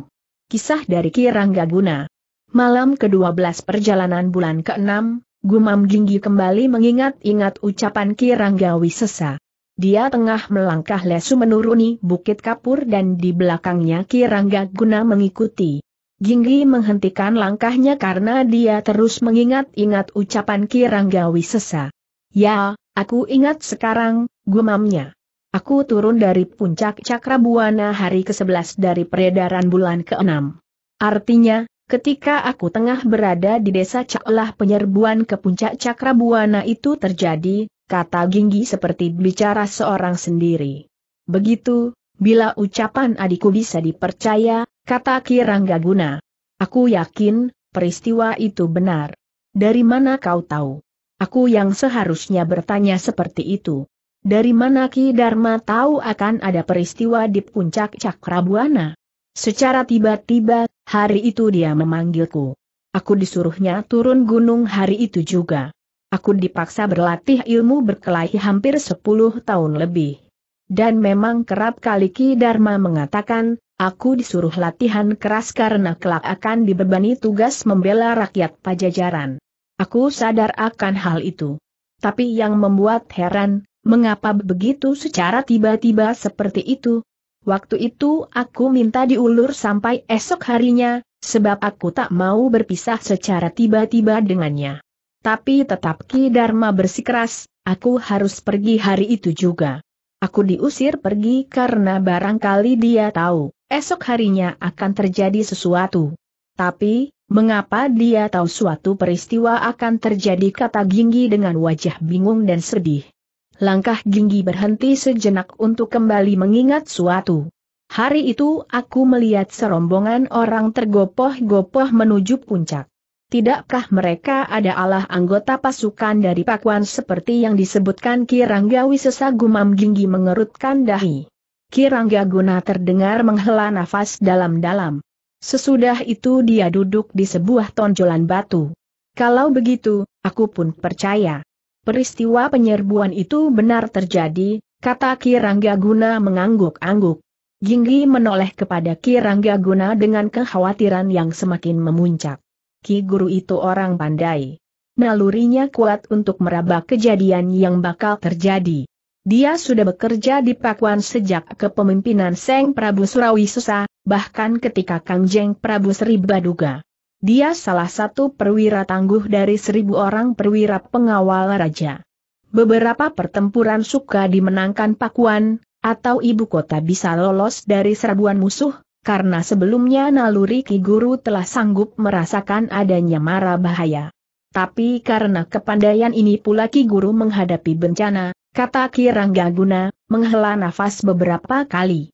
Kisah dari Kiranggaguna. Malam ke-12 perjalanan bulan ke-6, Gumam Ginggi kembali mengingat-ingat ucapan Kiranggawi sesa. Dia tengah melangkah lesu menuruni bukit kapur dan di belakangnya Kirangga guna mengikuti. Jinggi menghentikan langkahnya karena dia terus mengingat-ingat ucapan Kirangga Wisesa. Ya, aku ingat sekarang, gumamnya. Aku turun dari puncak Cakrabuana hari ke-11 dari peredaran bulan ke-6. Artinya, ketika aku tengah berada di desa Caklah penyerbuan ke puncak Cakrabuana itu terjadi, kata Ginggi seperti bicara seorang sendiri. Begitu, bila ucapan adikku bisa dipercaya, kata Kirangga Guna. Aku yakin, peristiwa itu benar. Dari mana kau tahu? Aku yang seharusnya bertanya seperti itu. Dari mana Ki Dharma tahu akan ada peristiwa di puncak Cakrabuana? Secara tiba-tiba, hari itu dia memanggilku. Aku disuruhnya turun gunung hari itu juga. Aku dipaksa berlatih ilmu berkelahi hampir 10 tahun lebih. Dan memang kerap kali Ki Dharma mengatakan, aku disuruh latihan keras karena kelak akan dibebani tugas membela rakyat pajajaran. Aku sadar akan hal itu. Tapi yang membuat heran, mengapa begitu secara tiba-tiba seperti itu? Waktu itu aku minta diulur sampai esok harinya, sebab aku tak mau berpisah secara tiba-tiba dengannya. Tapi tetap Ki Dharma bersikeras, aku harus pergi hari itu juga. Aku diusir pergi karena barangkali dia tahu, esok harinya akan terjadi sesuatu. Tapi, mengapa dia tahu suatu peristiwa akan terjadi kata Ginggi dengan wajah bingung dan sedih. Langkah Ginggi berhenti sejenak untuk kembali mengingat suatu. Hari itu aku melihat serombongan orang tergopoh-gopoh menuju puncak. Tidakkah mereka ada Allah anggota pasukan dari Pakuan seperti yang disebutkan Kirangga Wisesa Gumam Ginggi mengerutkan dahi. Kirangga Guna terdengar menghela nafas dalam-dalam. Sesudah itu dia duduk di sebuah tonjolan batu. Kalau begitu, aku pun percaya. Peristiwa penyerbuan itu benar terjadi, kata Kirangga Guna mengangguk-angguk. Ginggi menoleh kepada Kirangga Guna dengan kekhawatiran yang semakin memuncak. Ki Guru itu orang pandai. Nalurinya kuat untuk meraba kejadian yang bakal terjadi. Dia sudah bekerja di Pakuan sejak kepemimpinan Seng Prabu Surawi Sesa, bahkan ketika Kang Prabu Sri Baduga. Dia salah satu perwira tangguh dari seribu orang perwira pengawal raja. Beberapa pertempuran suka dimenangkan Pakuan, atau ibu kota bisa lolos dari serbuan musuh, karena sebelumnya naluri Ki Guru telah sanggup merasakan adanya mara bahaya. Tapi karena kepandaian ini pula Ki Guru menghadapi bencana, kata Ki Rangga Guna, menghela nafas beberapa kali.